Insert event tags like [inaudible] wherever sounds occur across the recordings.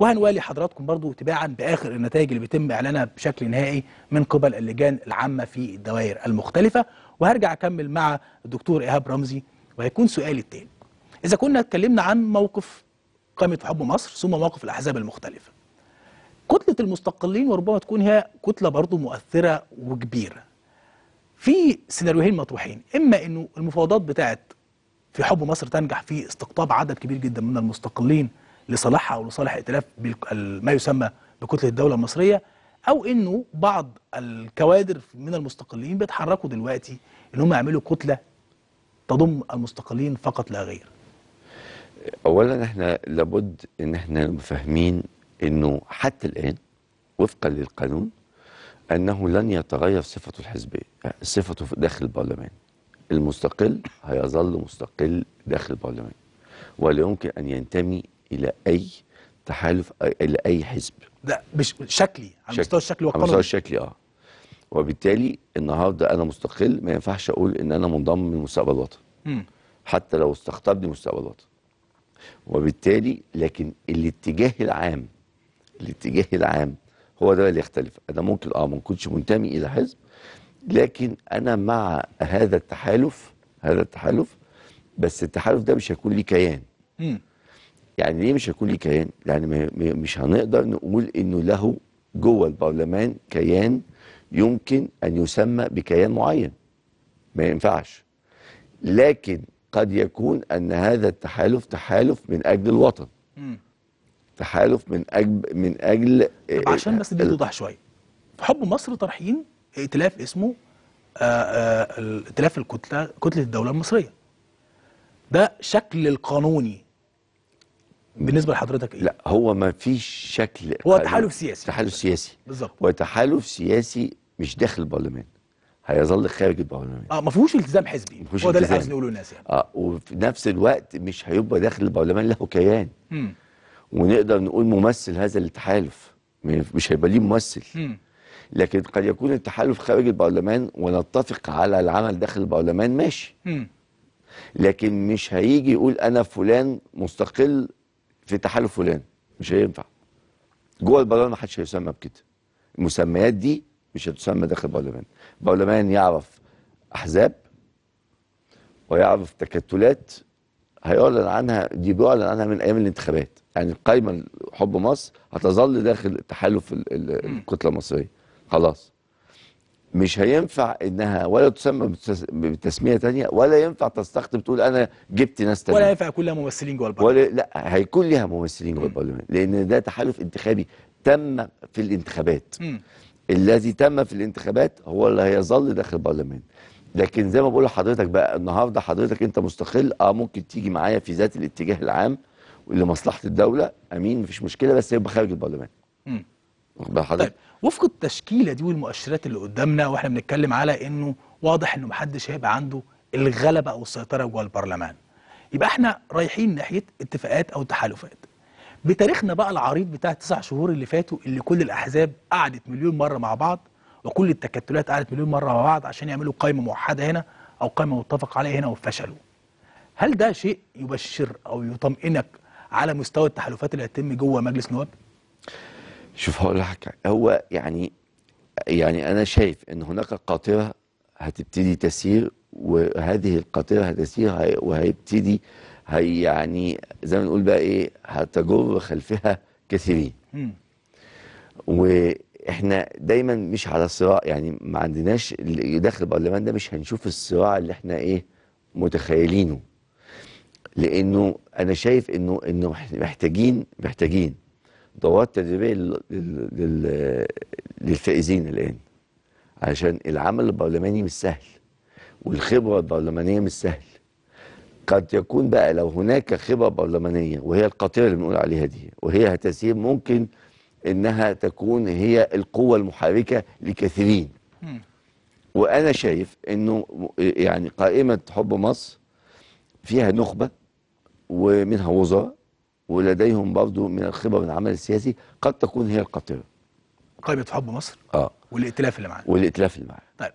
وهنوالي حضراتكم برضو تباعا باخر النتائج اللي بيتم اعلانها بشكل نهائي من قبل اللجان العامه في الدوائر المختلفه وهرجع اكمل مع الدكتور ايهاب رمزي وهيكون سؤالي التاني اذا كنا اتكلمنا عن موقف قامت حب مصر ثم موقف الاحزاب المختلفه كتله المستقلين وربما تكون هي كتله برضو مؤثره وكبيره في سيناريوهين مطروحين اما انه المفاوضات بتاعت في حب مصر تنجح في استقطاب عدد كبير جدا من المستقلين لصالحها او لصالح ائتلاف ما يسمى بكتله الدوله المصريه او انه بعض الكوادر من المستقلين بيتحركوا دلوقتي ان هم يعملوا كتله تضم المستقلين فقط لا غير. اولا احنا لابد ان احنا فاهمين انه حتى الان وفقا للقانون انه لن يتغير صفته الحزبيه صفته داخل البرلمان المستقل هيظل مستقل داخل البرلمان ولا يمكن ان ينتمي الى اي تحالف الى اي حزب لا مش شكلي على مستوى الشكلي والقانوني على مستوى الشكلي اه وبالتالي النهارده انا مستقل ما ينفعش اقول ان انا منضم لمستقبل وطن حتى لو استقطبني مستقبل الوطن وبالتالي لكن الاتجاه العام الاتجاه العام هو ده اللي يختلف انا ممكن اه ما كنتش منتمي الى حزب لكن انا مع هذا التحالف هذا التحالف بس التحالف ده مش هيكون ليه كيان يعني ليه مش هيكون ليه كيان؟ يعني مش هنقدر نقول انه له جوه البرلمان كيان يمكن ان يسمى بكيان معين. ما ينفعش. لكن قد يكون ان هذا التحالف تحالف من اجل الوطن. م. تحالف من اجل من اجل آه، عشان بس دي توضح شويه. في حب مصر طرحين ائتلاف اسمه آه، آه، ائتلاف الكتله كتله الدوله المصريه. ده شكل القانوني بالنسبه لحضرتك ايه؟ لا هو ما فيش شكل هو تحالف سياسي تحالف سياسي بالظبط وتحالف سياسي مش داخل البرلمان هيظل خارج البرلمان اه ما فيهوش التزام حزبي مفهوش هو ده اللي عايز نقوله للناس يعني اه وفي نفس الوقت مش هيبقى داخل البرلمان له كيان مم. ونقدر نقول ممثل هذا التحالف مش هيبقى ليه ممثل مم. لكن قد يكون التحالف خارج البرلمان ونتفق على العمل داخل البرلمان ماشي مم. لكن مش هيجي يقول انا فلان مستقل في تحالف فلان مش هينفع جوه البرلمان ما حدش هيسمى بكده المسميات دي مش هتسمى داخل البرلمان البرلمان يعرف احزاب ويعرف تكتلات هيعلن عنها دي بيعلن عنها من ايام الانتخابات يعني القايمه حب مصر هتظل داخل تحالف الكتله المصريه خلاص مش هينفع انها ولا تسمى بتسميه ثانيه ولا ينفع تستخدم تقول انا جبت ناس ثانيه ولا ينفع يكون لها ممثلين جوه البرلمان ولا لا هيكون لها ممثلين جوه البرلمان لان ده تحالف انتخابي تم في الانتخابات الذي تم في الانتخابات هو اللي هيظل داخل البرلمان لكن زي ما بقول لحضرتك بقى النهارده حضرتك انت مستقل اه ممكن تيجي معايا في ذات الاتجاه العام لمصلحه الدوله امين مفيش مشكله بس يبقى خارج البرلمان واخد طيب وفق التشكيله دي والمؤشرات اللي قدامنا واحنا بنتكلم على انه واضح انه محدش هيبقى عنده الغلبه او السيطره جوه البرلمان يبقى احنا رايحين ناحيه اتفاقات او تحالفات بتاريخنا بقى العريض بتاع التسع شهور اللي فاتوا اللي كل الاحزاب قعدت مليون مره مع بعض وكل التكتلات قعدت مليون مره مع بعض عشان يعملوا قائمه موحده هنا او قائمه متفق عليها هنا وفشلوا هل ده شيء يبشر او يطمئنك على مستوى التحالفات اللي هتتم جوه مجلس النواب شوف هقول لك هو يعني يعني انا شايف ان هناك قاطره هتبتدي تسير وهذه القاطره هتسير وهيبتدي هي يعني زي ما نقول بقى ايه هتجر خلفها كثيرين واحنا دايما مش على صراع يعني ما عندناش داخل البرلمان ده مش هنشوف الصراع اللي احنا ايه متخيلينه لانه انا شايف انه انه محتاجين محتاجين دورات تدريبيه للفائزين الان عشان العمل البرلماني مش سهل والخبره البرلمانيه مش سهل قد يكون بقى لو هناك خبره برلمانيه وهي القاطره اللي بنقول عليها دي وهي هتسير ممكن انها تكون هي القوه المحركه لكثيرين وانا شايف انه يعني قائمه حب مصر فيها نخبه ومنها وزراء ولديهم برضه من الخبره من العمل السياسي قد تكون هي القاطره. قائمه طيب، حب مصر اه والائتلاف اللي معاه والائتلاف اللي معاه طيب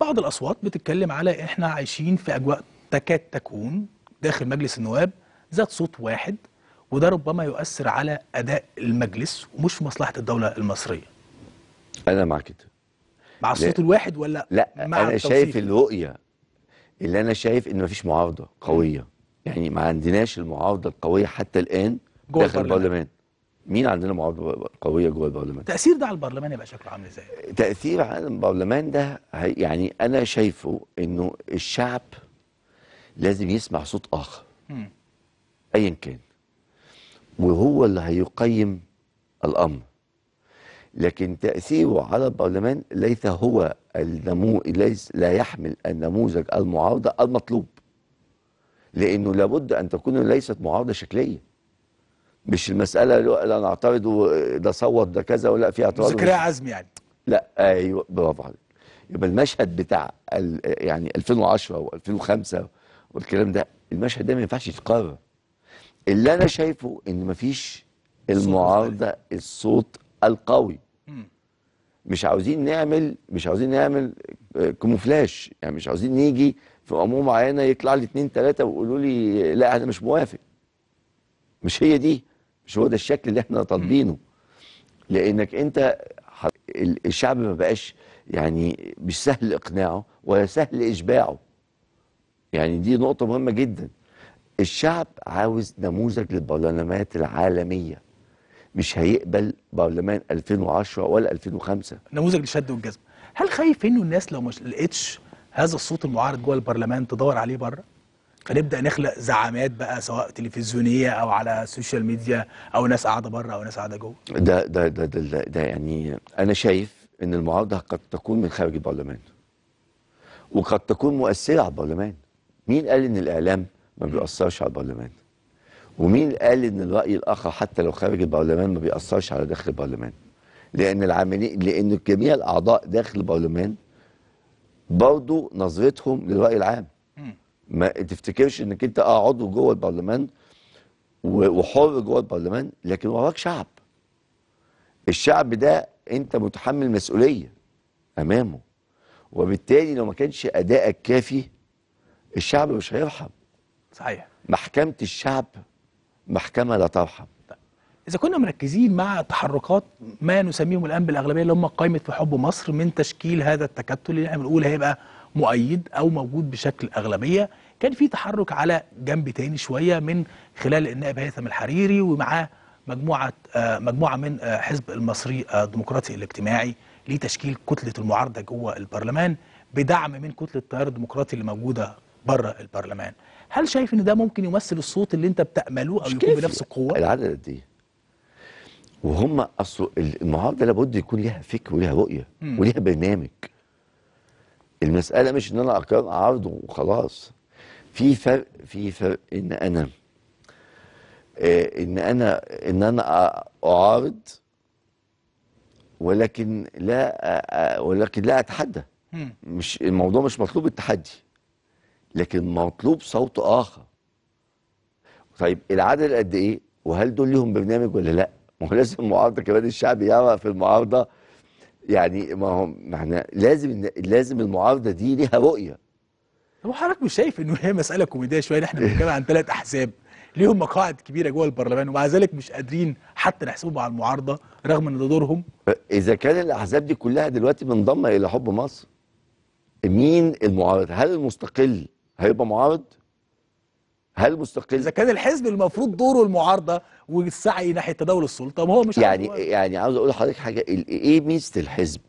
بعض الاصوات بتتكلم على احنا عايشين في اجواء تكاد تكون داخل مجلس النواب ذات صوت واحد وده ربما يؤثر على اداء المجلس ومش في مصلحه الدوله المصريه. انا مع كده. مع الصوت الواحد ولا لا مع انا شايف الرؤيه اللي انا شايف ان مفيش معارضه قويه. يعني ما عندناش المعارضه القويه حتى الان جوه داخل البرلمان. البرلمان مين عندنا معارضه قويه جوه البرلمان تاثير ده على البرلمان يبقى شكله عامل ازاي تاثير على البرلمان ده يعني انا شايفه انه الشعب لازم يسمع صوت اخر ايا كان وهو اللي هيقيم الامر لكن تاثيره على البرلمان ليس هو النمو ليس لا يحمل النموذج المعارضه المطلوب لانه لابد ان تكون ليست معارضه شكليه مش المساله لا نعترض وده صوت ده كذا ولا في اعتراض ذكريا عزم يعني لا ايوه برافو عليك يبقى المشهد بتاع يعني 2010 و2005 والكلام ده المشهد ده ما ينفعش يتكرر اللي انا شايفه ان ما فيش المعارضه الصوت القوي مش عاوزين نعمل مش عاوزين نعمل آه، كوموفلاج يعني مش عاوزين نيجي في امور معينه يطلع لي اثنين ثلاثه ويقولوا لي لا انا مش موافق مش هي دي مش هو ده الشكل اللي احنا طالبينه لانك انت الشعب ما بقاش يعني مش سهل اقناعه ولا سهل اشباعه يعني دي نقطه مهمه جدا الشعب عاوز نموذج للبرلمانات العالميه مش هيقبل برلمان 2010 ولا 2005 نموذج للشد والجذب هل خايف انه الناس لو مش لقيتش هذا الصوت المعارض جوه البرلمان تدور عليه بره فنبدا نخلق زعامات بقى سواء تلفزيونيه او على السوشيال ميديا او ناس قاعده بره او ناس قاعده جوه ده ده ده ده, ده يعني انا شايف ان المعارضه قد تكون من خارج البرلمان وقد تكون مؤثره على البرلمان مين قال ان الاعلام ما بيأثرش على البرلمان ومين قال ان الراي الاخر حتى لو خارج البرلمان ما بيأثرش على داخل البرلمان لان العاملين لان جميع الاعضاء داخل البرلمان برضه نظرتهم للراي العام ما تفتكرش انك انت اه عضو جوه البرلمان وحر جوه البرلمان لكن وراك شعب الشعب ده انت متحمل مسؤوليه امامه وبالتالي لو ما كانش ادائك كافي الشعب مش هيرحم صحيح محكمه الشعب محكمه لا ترحم إذا كنا مركزين مع تحركات ما نسميهم الآن بالأغلبية اللي هم قائمة في حب مصر من تشكيل هذا التكتل اللي احنا بنقول هيبقى مؤيد أو موجود بشكل أغلبية كان في تحرك على جنب تاني شوية من خلال النائب هيثم الحريري ومعاه مجموعة آه، مجموعة من آه، حزب المصري آه، الديمقراطي الاجتماعي لتشكيل كتلة المعارضة جوه البرلمان بدعم من كتلة التيار الديمقراطي اللي موجودة بره البرلمان هل شايف ان ده ممكن يمثل الصوت اللي انت بتأمله او يكون بنفس القوة؟ العدد قد ايه؟ وهم اصل المعارضه لابد يكون ليها فكر وليها رؤيه وليها برنامج المساله مش ان انا اقرر اعارض وخلاص في فرق في فرق ان انا آه، ان انا ان انا اعارض ولكن لا ولكن لا اتحدى مش الموضوع مش مطلوب التحدي لكن مطلوب صوت اخر طيب العدد قد ايه وهل دول ليهم برنامج ولا لا ما هو لازم المعارضه كمان الشعب يرى في المعارضه يعني ما هو احنا لازم لازم المعارضه دي ليها رؤيه طب حضرتك مش شايف انه هي مساله كوميديه شويه احنا بنتكلم عن ثلاث احزاب ليهم مقاعد كبيره جوه البرلمان ومع ذلك مش قادرين حتى نحسبهم على المعارضه رغم ان ده دورهم اذا كان الاحزاب دي كلها دلوقتي منضمه الى حب مصر مين المعارض هل المستقل هيبقى معارض هل مستقل اذا كان الحزب المفروض دوره المعارضه والسعي ناحيه تداول السلطه ما هو مش يعني عارف. يعني عاوز اقول لحضرتك حاجه إيه, ايه ميزه الحزب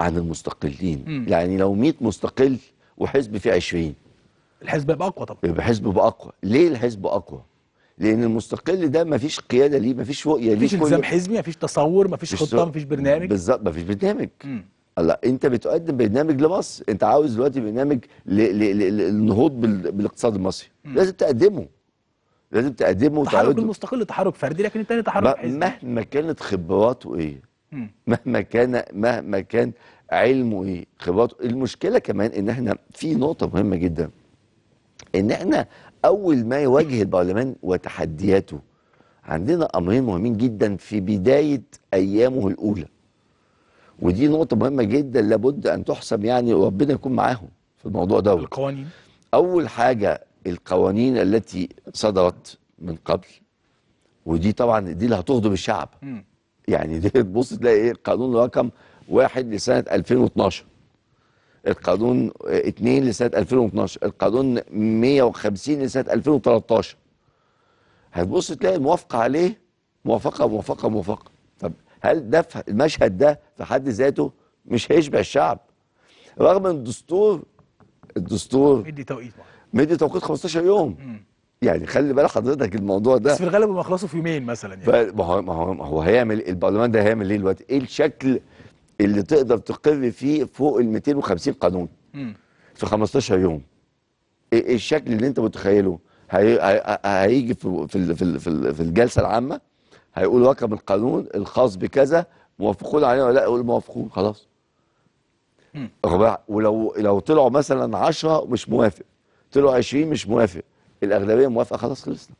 عن المستقلين مم. يعني لو 100 مستقل وحزب فيه 20 الحزب يبقى اقوى طبعا يبقى حزب يبقى اقوى ليه الحزب اقوى لان المستقل ده مفيش قياده ليه مفيش رؤيه ليه مفيش التزام حزبي مفيش تصور مفيش خطه مفيش برنامج بالظبط مفيش برنامج مم. الله انت بتقدم برنامج لمصر انت عاوز دلوقتي برنامج للنهوض بالاقتصاد المصري لازم تقدمه لازم تقدمه تحرك المستقل تحرك فردي لكن الثاني تحرك حزبي مهما كانت خبراته ايه مهما كان مهما كان علمه ايه خبراته المشكله كمان ان احنا في نقطه مهمه جدا ان احنا اول ما يواجه البرلمان وتحدياته عندنا امرين مهمين جدا في بدايه ايامه الاولى ودي نقطه مهمه جدا لابد ان تحسب يعني ربنا يكون معاهم في الموضوع ده القوانين اول حاجه القوانين التي صدرت من قبل ودي طبعا دي اللي هتغضب الشعب م. يعني دي تبص تلاقي ايه القانون رقم واحد لسنه 2012 القانون 2 لسنه 2012 القانون 150 لسنه 2013 هتبص تلاقي الموافقه عليه موافقه موافقه موافقه هل ده المشهد ده في حد ذاته مش هيشبع الشعب رغم ان الدستور الدستور مدي توقيت مدي توقيت 15 يوم يعني خلي بالك حضرتك الموضوع ده بس في الغالب ما يخلصوا في يومين مثلا يعني ما هو ما هو ما هو هيعمل إيه؟ البرلمان ده هيعمل ايه دلوقتي؟ ايه الشكل اللي تقدر تقر فيه فوق ال 250 قانون مم. في 15 يوم إيه-, ايه الشكل اللي انت متخيله؟ هيجي في في في الجلسه العامه هيقول رقم القانون الخاص بكذا موافقون عليه ولا لا يقول موافقون خلاص ولو لو طلعوا مثلا 10 مش موافق طلعوا 20 مش موافق الاغلبيه موافقه خلاص خلصنا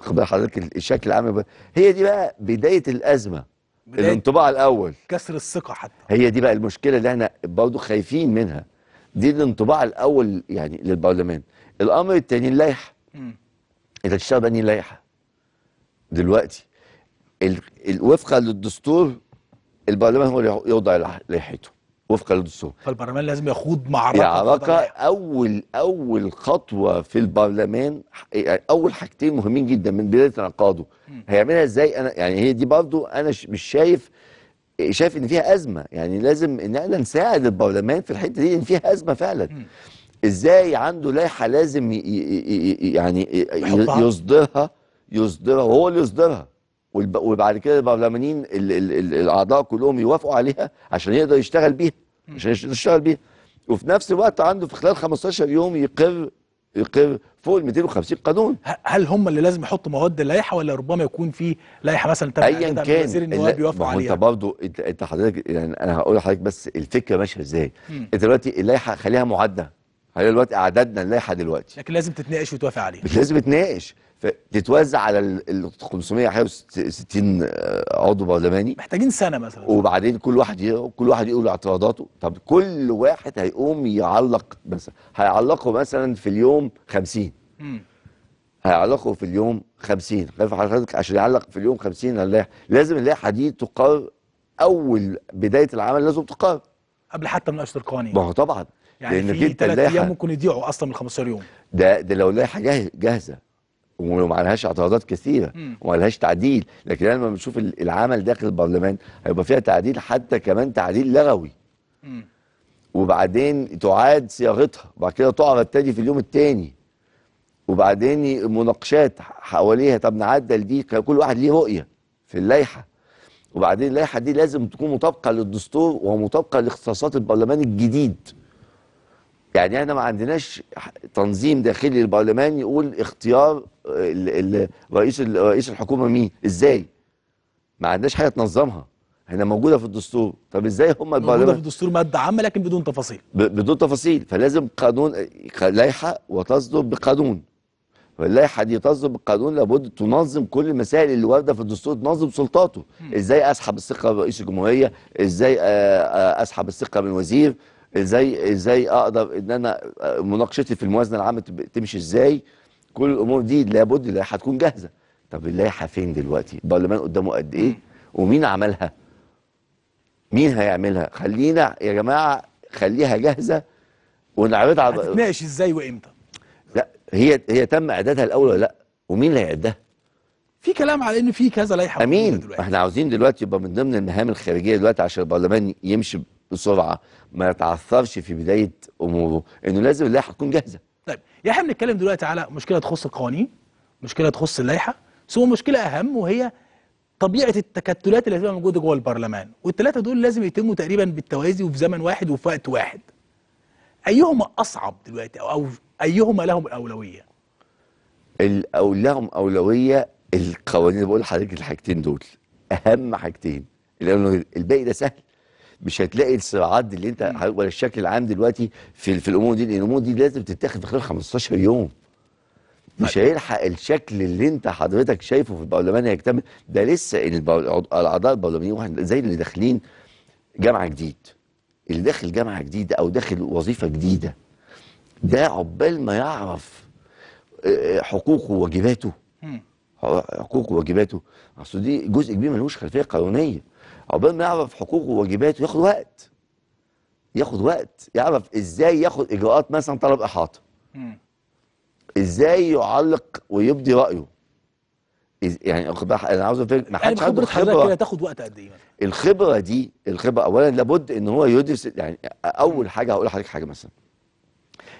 خد بالك حضرتك الشكل العام هي دي بقى بدايه الازمه بداية الانطباع الاول كسر الثقه حتى هي دي بقى المشكله اللي احنا برضه خايفين منها دي الانطباع الاول يعني للبرلمان الامر الثاني اللائحه انت تشتغل بانهي لائحه دلوقتي وفقا للدستور البرلمان هو اللي يوضع لائحته وفقا للدستور فالبرلمان لازم يخوض معركه معركه يعني اول اول خطوه في البرلمان إيه، اول حاجتين مهمين جدا من بدايه انعقاده هيعملها ازاي انا يعني هي دي برضو انا مش شايف شايف ان فيها ازمه يعني لازم ان احنا نساعد البرلمان في الحته دي ان فيها ازمه فعلا ازاي عنده لائحه لازم يعني يصدرها يصدرها وهو اللي يصدرها وبعد كده البرلمانيين الاعضاء كلهم يوافقوا عليها عشان يقدر يشتغل بيها عشان يقدر يشتغل بيها وفي نفس الوقت عنده في خلال 15 يوم يقر يقر فوق ال 250 قانون هل هم اللي لازم يحطوا مواد اللائحه ولا ربما يكون في لائحه مثلا تبع ايا كان وزير النواب عليها انت برضه انت, انت حضرتك يعني انا هقول لحضرتك بس الفكره ماشيه ازاي انت دلوقتي اللائحه خليها معدة هي دلوقتي اعدادنا اللائحه دلوقتي لكن لازم تتناقش وتوافق عليها لازم تتناقش تتوزع على ال 561 آه، عضو برلماني محتاجين سنه مثلا وبعدين كل واحد كل واحد يقول اعتراضاته طب كل واحد هيقوم يعلق مثلا هيعلقه مثلا في اليوم 50 امم هيعلقه في اليوم 50 خلف حضرتك عشان يعلق في اليوم 50 اللائحه لازم اللائحه دي تقر اول بدايه العمل لازم تقر قبل حتى من اشهر القوانين ما هو طبعا يعني في ثلاث ايام ممكن يضيعوا اصلا من 15 يوم ده ده لو اللائحه جاهزه وما لهاش اعتراضات كثيره وما لهاش تعديل لكن لما بنشوف العمل داخل البرلمان هيبقى فيها تعديل حتى كمان تعديل لغوي وبعدين تعاد صياغتها وبعد كده تعرض تاني في اليوم التاني وبعدين مناقشات حواليها طب نعدل دي كل واحد ليه رؤيه في اللائحه وبعدين اللائحه دي لازم تكون مطابقه للدستور ومطابقه لاختصاصات البرلمان الجديد يعني احنا ما عندناش تنظيم داخلي للبرلمان يقول اختيار رئيس رئيس الحكومه مين ازاي ما عندناش حاجه تنظمها هنا موجوده في الدستور طب ازاي هم البرلمان موجوده في الدستور ماده عامه لكن بدون تفاصيل بدون تفاصيل فلازم قانون لائحه وتصدر بقانون فاللائحه دي تصدر بالقانون لابد تنظم كل المسائل اللي وارده في الدستور تنظم سلطاته ازاي اسحب الثقه من رئيس الجمهوريه ازاي آه، آه، اسحب الثقه من وزير ازاي ازاي اقدر ان انا مناقشتي في الموازنه العامه تمشي ازاي كل الامور دي لابد اللائحه تكون جاهزه طب اللائحه فين دلوقتي البرلمان قدامه قد ايه ومين عملها مين هيعملها خلينا يا جماعه خليها جاهزه ونعرضها على هتتناقش ازاي وامتى لا هي هي تم اعدادها الاول ولا لا ومين اللي هيعدها في كلام على ان في كذا لائحه امين احنا عاوزين دلوقتي يبقى من ضمن المهام الخارجيه دلوقتي عشان البرلمان يمشي بسرعه ما يتعثرش في بدايه اموره انه لازم اللائحه تكون جاهزه طيب يعني احنا بنتكلم دلوقتي على مشكله تخص القوانين مشكله تخص اللائحه ثم مشكله اهم وهي طبيعه التكتلات اللي هتبقى موجوده جوه البرلمان والثلاثه دول لازم يتموا تقريبا بالتوازي وفي زمن واحد وفي وقت واحد ايهما اصعب دلوقتي او, ايهما لهم الاولويه الأول لهم اولويه القوانين بقول لحضرتك الحاجتين دول اهم حاجتين لانه الباقي ده سهل مش هتلاقي الصراعات دي اللي انت ولا الشكل العام دلوقتي في في الامور دي لان الامور دي لازم تتاخد في خلال 15 يوم مش هيلحق الشكل اللي انت حضرتك شايفه في البرلمان هيكتمل ده لسه الاعضاء البرلمانيين واحد زي اللي داخلين جامعه جديد اللي داخل جامعه جديده او داخل وظيفه جديده ده عقبال ما يعرف آه، آه، حقوقه وواجباته حقوقه وواجباته اصل دي جزء كبير ملوش خلفيه قانونيه عقبال ما يعرف حقوقه وواجباته ياخد وقت ياخد وقت يعرف ازاي ياخد اجراءات مثلا طلب احاطه ازاي يعلق ويبدي رايه إز... يعني انا عاوز افهم ما حدش يعني عنده خبره كده تاخد وقت قد ايه الخبره دي الخبره اولا لابد ان هو يدرس يعني اول حاجه هقول لحضرتك حاجه مثلا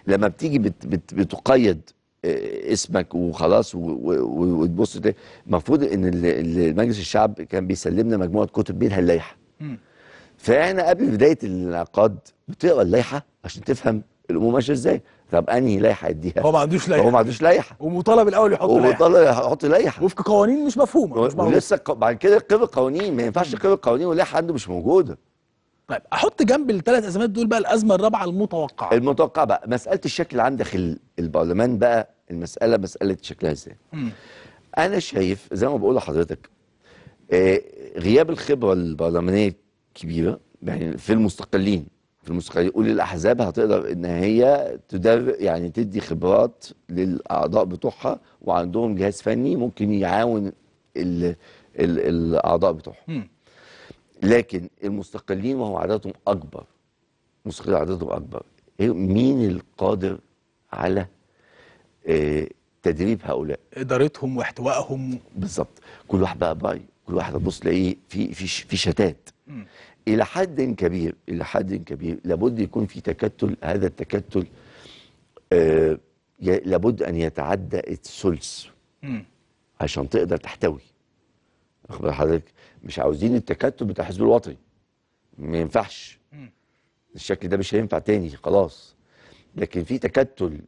لما بتيجي بت... بت... بتقيد اسمك وخلاص وتبص المفروض ان مجلس الشعب كان بيسلمنا مجموعه كتب منها اللائحه فاحنا قبل بدايه العقاد بتقرا اللائحه عشان تفهم الامور ماشيه ازاي طب انهي لائحه يديها هو ما عندوش لائحه هو ما عندوش لائحه ومطالب الاول يحط لائحه ومطالب يحط لائحه وفق قوانين مش مفهومه مش ولسه بعد كده قبل قوانين ما ينفعش قبل قوانين واللائحه عنده مش موجوده طيب احط جنب الثلاث ازمات دول بقى الازمه الرابعه المتوقعه المتوقعه بقى مساله الشكل عن داخل البرلمان بقى المساله مساله شكلها ازاي انا شايف زي ما بقول لحضرتك آه، غياب الخبره البرلمانيه الكبيره يعني في المستقلين في المستقلين قول الاحزاب هتقدر ان هي تدر يعني تدي خبرات للاعضاء بتوعها وعندهم جهاز فني ممكن يعاون الاعضاء بتوعهم لكن المستقلين وهو عددهم اكبر مستقل عددهم اكبر إيه، مين القادر على آه، تدريب هؤلاء ادارتهم واحتوائهم بالظبط كل واحد بقى باي كل واحد بص تلاقيه في في في شتات م. الى حد كبير الى حد كبير لابد يكون في تكتل هذا التكتل آه لابد ان يتعدى الثلث عشان تقدر تحتوي اخبر حضرتك مش عاوزين التكتل بتاع الحزب الوطني ما ينفعش الشكل ده مش هينفع تاني خلاص لكن في تكتل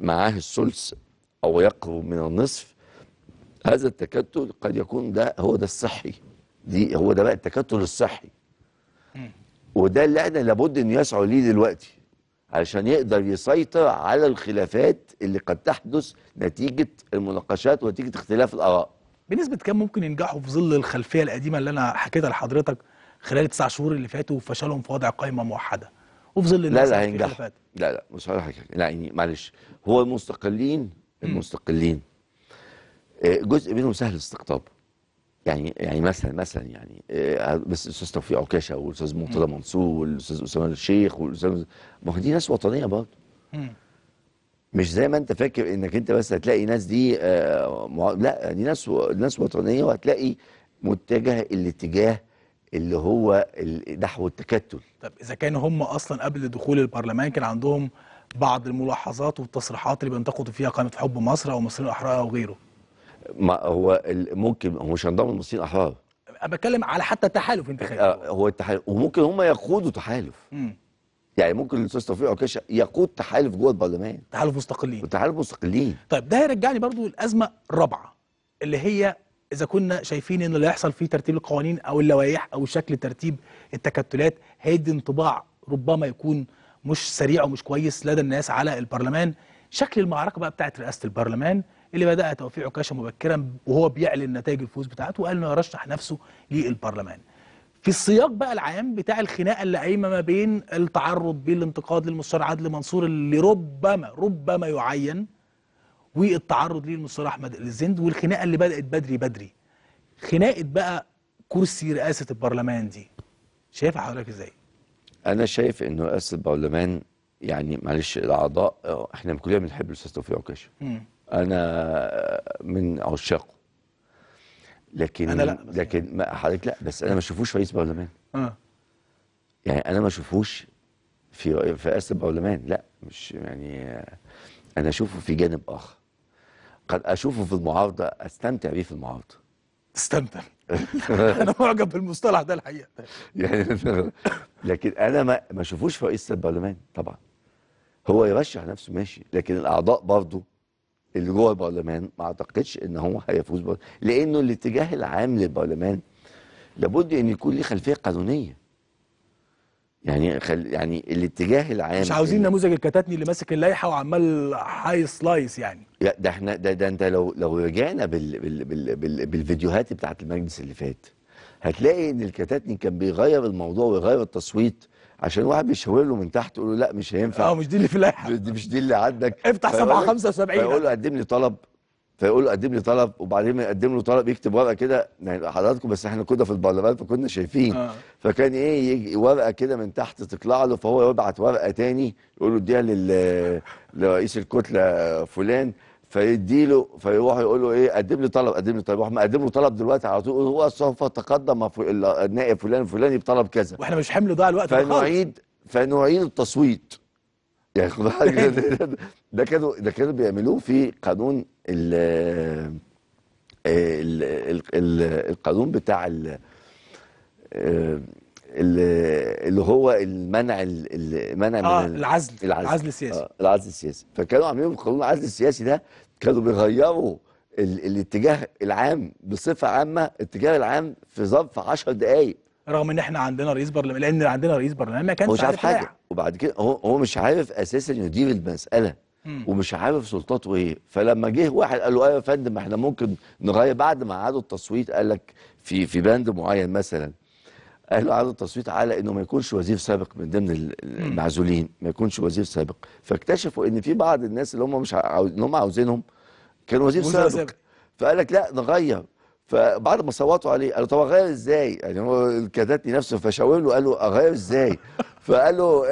معاه الثلث او يقرب من النصف هذا التكتل قد يكون ده هو ده الصحي دي هو ده بقى التكتل الصحي وده اللي احنا لابد ان يسعوا ليه دلوقتي علشان يقدر يسيطر على الخلافات اللي قد تحدث نتيجه المناقشات ونتيجه اختلاف الاراء بنسبه كام ممكن ينجحوا في ظل الخلفيه القديمه اللي انا حكيتها لحضرتك خلال التسع شهور اللي فاتوا وفشلهم في وضع قائمه موحده وفي ظل لا لا هينجح لا لا بص لا يعني معلش هو المستقلين المستقلين آه، جزء منهم سهل الاستقطاب يعني يعني مثلا مثلا يعني آه، بس الاستاذ توفيق عكاشه والاستاذ مرتضى منصور والاستاذ اسامه الشيخ والاستاذ ما دي ناس وطنيه برضه مش زي ما انت فاكر انك انت بس هتلاقي ناس دي آه لا دي ناس ناس وطنيه وهتلاقي متجه الاتجاه اللي هو نحو التكتل طب اذا كانوا هم اصلا قبل دخول البرلمان كان عندهم بعض الملاحظات والتصريحات اللي بينتقدوا فيها قناه حب مصر او مصريين الاحرار او غيره ما هو ممكن هو مش هنضم المصريين الاحرار انا بتكلم على حتى تحالف انت آه هو التحالف وممكن هم يقودوا تحالف مم. يعني ممكن الاستاذ توفيق عكاشه يقود تحالف جوه البرلمان تحالف مستقلين تحالف مستقلين طيب ده هيرجعني برضو للازمه الرابعه اللي هي اذا كنا شايفين ان اللي هيحصل في ترتيب القوانين او اللوائح او شكل ترتيب التكتلات هيدي انطباع ربما يكون مش سريع ومش كويس لدى الناس على البرلمان شكل المعركه بقى بتاعت رئاسه البرلمان اللي بدأ توفيق عكاشه مبكرا وهو بيعلن نتائج الفوز بتاعته وقال انه يرشح نفسه للبرلمان في السياق بقى العام بتاع الخناقه اللي قايمه ما بين التعرض بالانتقاد للمستشار عدلي منصور اللي ربما ربما يعين والتعرض ليه للمستشار احمد الزند والخناقه اللي بدات بدري بدري خناقه بقى كرسي رئاسه البرلمان دي شايفها حضرتك ازاي؟ انا شايف انه رئاسه البرلمان يعني معلش الاعضاء احنا كلنا بنحب الاستاذ توفيق عكاشه انا من عشاقه لكن أنا لا لكن ما حضرتك لا بس انا ما اشوفوش رئيس برلمان اه يعني انا ما اشوفوش في في رئاسه البرلمان لا مش يعني انا اشوفه في جانب اخر قد اشوفه في المعارضه استمتع بيه في المعارضه استمتع [laughs] انا معجب بالمصطلح ده الحقيقه يعني [laughs] لكن انا ما ما اشوفوش في رئيس البرلمان طبعا هو يرشح نفسه ماشي لكن الاعضاء برضه اللي جوه البرلمان ما اعتقدش ان هو هيفوز بر... لانه الاتجاه العام للبرلمان لابد ان يكون ليه خلفيه قانونيه يعني خل... يعني الاتجاه العام مش عاوزين نموذج الكتاتني اللي ماسك اللائحه وعمال هاي سلايس يعني ده احنا ده, ده انت لو لو رجعنا بال... بال... بال... بال... بالفيديوهات بتاعت المجلس اللي فات هتلاقي ان الكتاتني كان بيغير الموضوع ويغير التصويت عشان واحد بيشاور له من تحت يقول له لا مش هينفع اه مش دي اللي في اللائحه [laughs] مش دي اللي عندك افتح صفحه 75 فيقول له قدم لي طلب فيقول له قدم لي طلب وبعدين يقدم له طلب يكتب ورقه كده يعني حضراتكم بس احنا كنا في البرلمان فكنا شايفين آه. فكان ايه يجي ورقه كده من تحت تطلع له فهو يبعت ورقه تاني يقول له اديها لرئيس الكتله فلان فيديله فيروح يقول له ايه قدم لي طلب قدم لي طلب يروح قدم له طلب دلوقتي على طول هو سوف تقدم النائب فلان الفلاني بطلب كذا واحنا مش حمل ضاع الوقت فنعيد فنعيد التصويت يعني [laughs] ده كانوا ده كانوا بيعملوه في قانون ال القانون بتاع آه، اللي هو المنع المنع آه من العزل العزل, العزل السياسي آه العزل السياسي فكانوا عاملين قانون العزل السياسي ده كانوا بيغيروا ال الاتجاه العام بصفه عامه الاتجاه العام في ظرف 10 دقائق رغم ان احنا عندنا رئيس برلمان لان عندنا رئيس برلمان ما كانش مش عارف حاجه وبعد كده هو هو مش عارف اساسا يدير المساله ومش عارف سلطاته ايه فلما جه واحد قال له ايوه يا فندم احنا ممكن نغير بعد ما عادوا التصويت قال لك في في بند معين مثلا له عرض التصويت على انه ما يكونش وزير سابق من ضمن المعزولين ما يكونش وزير سابق فاكتشفوا ان في بعض الناس اللي هم مش عاوز... اللي هم عاوزينهم كان وزير سابق فقال لك لا نغير فبعد ما صوتوا عليه قالوا طب اغير ازاي؟ يعني هو كتتني نفسه فشاور له قال له اغير ازاي؟ فقال له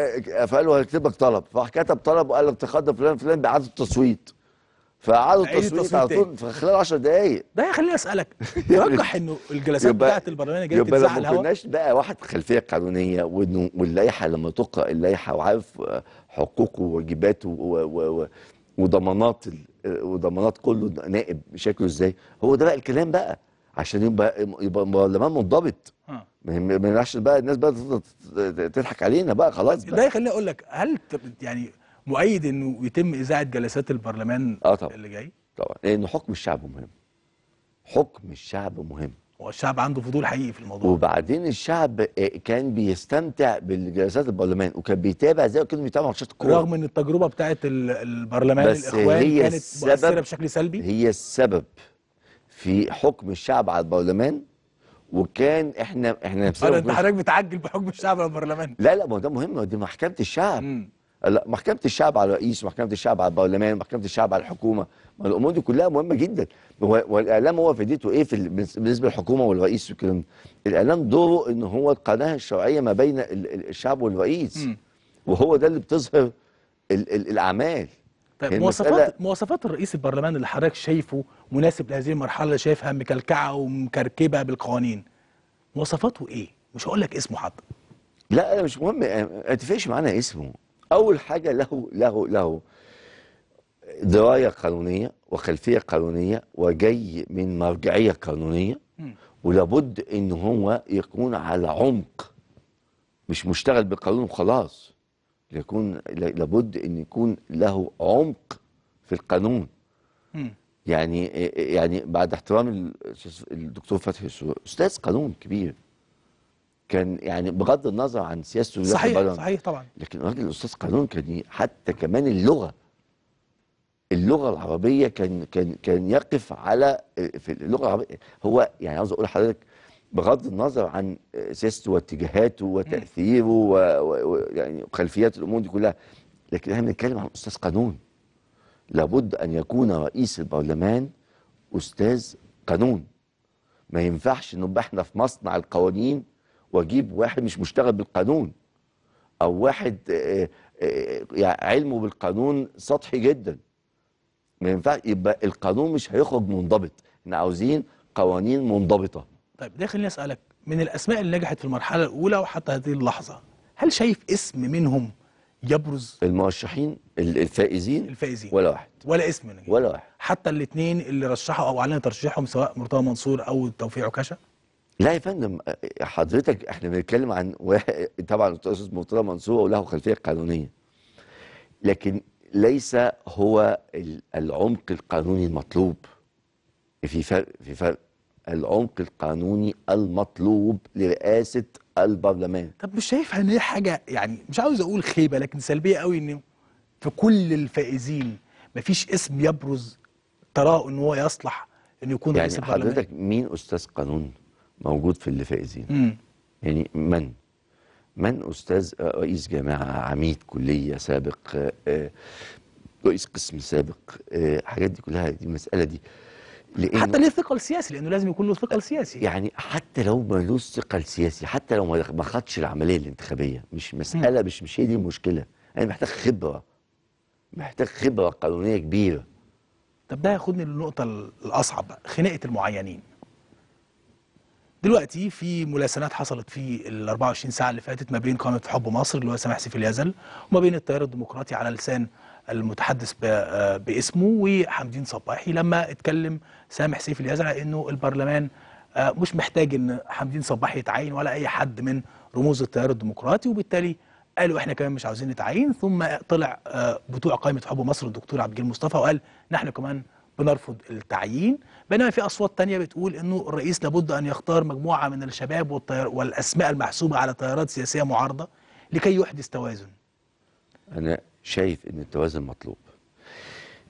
فقال له هكتب لك طلب فراح كتب طلب وقال له انتقاد فلان فلان باعاده التصويت فقعدوا التصويت على طول في خلال 10 دقايق ده خليني اسالك [laughs] يرجح يعني انه الجلسات بتاعت البرلمان الجايه تتذاع على الهواء يبقى ما كناش بقى واحد خلفيه قانونيه وانه واللائحه لما تقرا اللائحه وعارف آه، حقوقه وواجباته وضمانات آه، وضمانات كله نائب شكله ازاي هو ده بقى الكلام بقى عشان يبقى يبقى البرلمان منضبط آه. ما ينفعش بقى الناس بقى تضحك علينا بقى خلاص بقى ده يخليني اقول لك هل يعني مؤيد انه يتم اذاعه جلسات البرلمان آه طبعًا. اللي جاي طبعا لان حكم الشعب مهم حكم الشعب مهم هو الشعب عنده فضول حقيقي في الموضوع وبعدين الشعب كان بيستمتع بالجلسات البرلمان وكان بيتابع زي ما كانوا بيتابعوا ماتشات الكوره رغم ان التجربه بتاعه البرلمان بس الاخوان هي كانت مؤثره بشكل سلبي هي السبب في حكم الشعب على البرلمان وكان احنا احنا انا انت حضرتك بتعجل بحكم الشعب على البرلمان لا لا ما ده مهم دي محكمه الشعب م. محكمه الشعب على الرئيس محكمه الشعب على البرلمان محكمه الشعب على الحكومه ما الامور دي كلها مهمه جدا والاعلام هو فائدته ايه في بالنسبه للحكومه والرئيس والكلام الاعلام دوره ان هو القناه الشرعيه ما بين الشعب والرئيس وهو ده اللي بتظهر الاعمال طيب يعني مواصفات مواصفات الرئيس البرلمان اللي حضرتك شايفه مناسب لهذه المرحله شايفها مكلكعه ومكركبه بالقوانين مواصفاته ايه؟ مش هقول لك اسمه حتى لا انا مش مهم ما تفرقش معانا اسمه أول حاجة له له له دراية قانونية وخلفية قانونية وجاي من مرجعية قانونية ولابد إن هو يكون على عمق مش مشتغل بالقانون وخلاص يكون لابد إن يكون له عمق في القانون يعني يعني بعد احترام الدكتور فتحي أستاذ قانون كبير كان يعني بغض النظر عن سياسته صحيح صحيح طبعا لكن الراجل الاستاذ قانون كان إيه؟ حتى كمان اللغه اللغه العربيه كان كان كان يقف على آه، في اللغه العربيه هو يعني عاوز اقول لحضرتك بغض النظر عن آه، سياسته واتجاهاته وتاثيره ويعني خلفيات الامور دي كلها لكن احنا بنتكلم عن استاذ قانون لابد ان يكون رئيس البرلمان استاذ قانون ما ينفعش نبقى احنا في مصنع القوانين واجيب واحد مش مشتغل بالقانون او واحد آه، آه، يعني علمه بالقانون سطحي جدا ما ينفعش يبقى القانون مش هيخرج منضبط احنا عاوزين قوانين منضبطه طيب ده خليني اسالك من الاسماء اللي نجحت في المرحله الاولى وحتى هذه اللحظه هل شايف اسم منهم يبرز المرشحين الفائزين الفائزين ولا واحد ولا اسم ولا واحد حتى الاثنين اللي رشحوا او اعلنوا ترشيحهم سواء مرتضى منصور او توفيق عكاشه لا يا فندم حضرتك احنا بنتكلم عن واحد طبعا الاستاذ مرتضى منصور وله خلفيه قانونيه لكن ليس هو العمق القانوني المطلوب في فرق في فرق العمق القانوني المطلوب لرئاسه البرلمان طب مش شايف ان هي حاجه يعني مش عاوز اقول خيبه لكن سلبيه قوي ان في كل الفائزين مفيش اسم يبرز تراه ان هو يصلح ان يكون يعني رئيس البرلمان يعني حضرتك مين استاذ قانون موجود في اللي فائزين يعني من من أستاذ آه، رئيس جامعة عميد كلية سابق آه، آه، رئيس قسم سابق الحاجات دي كلها دي المسألة دي لأنه حتى ليه ثقل سياسي لأنه لازم يكون له ثقل سياسي يعني حتى لو ملوش ثقل سياسي حتى لو ما خدش العملية الانتخابية مش مسألة مش مش هي دي المشكلة أنا محتاج خبرة محتاج خبرة قانونية كبيرة طب ده ياخدني للنقطة الأصعب خناقة المعينين دلوقتي في ملاسنات حصلت في ال 24 ساعه اللي فاتت ما بين قناه حب مصر اللي هو سامح سيف اليزل وما بين التيار الديمقراطي على لسان المتحدث باسمه وحمدين صباحي لما اتكلم سامح سيف اليزل على انه البرلمان آه، مش محتاج ان حمدين صباحي يتعين ولا اي حد من رموز التيار الديمقراطي وبالتالي قالوا احنا كمان مش عاوزين نتعين ثم طلع آه، بتوع قائمه حب مصر الدكتور عبد الجليل مصطفى وقال نحن كمان بنرفض التعيين بينما في اصوات تانية بتقول انه الرئيس لابد ان يختار مجموعه من الشباب والطيار والاسماء المحسوبه على تيارات سياسيه معارضه لكي يحدث توازن انا شايف ان التوازن مطلوب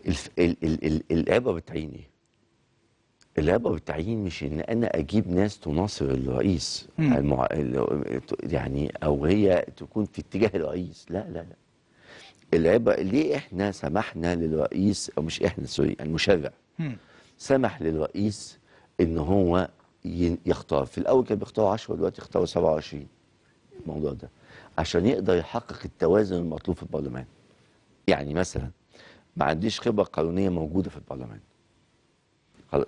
الف... ال... ال... ال... العبره بالتعيين ايه العبره بالتعيين مش ان انا اجيب ناس تناصر الرئيس المع... يعني او هي تكون في اتجاه الرئيس لا لا لا العبره ليه احنا سمحنا للرئيس او مش احنا سوري المشرع سمح للرئيس ان هو يختار في الاول كان بيختاروا 10 دلوقتي اختاروا 27 الموضوع ده عشان يقدر يحقق التوازن المطلوب في البرلمان يعني مثلا ما عنديش خبره قانونيه موجوده في البرلمان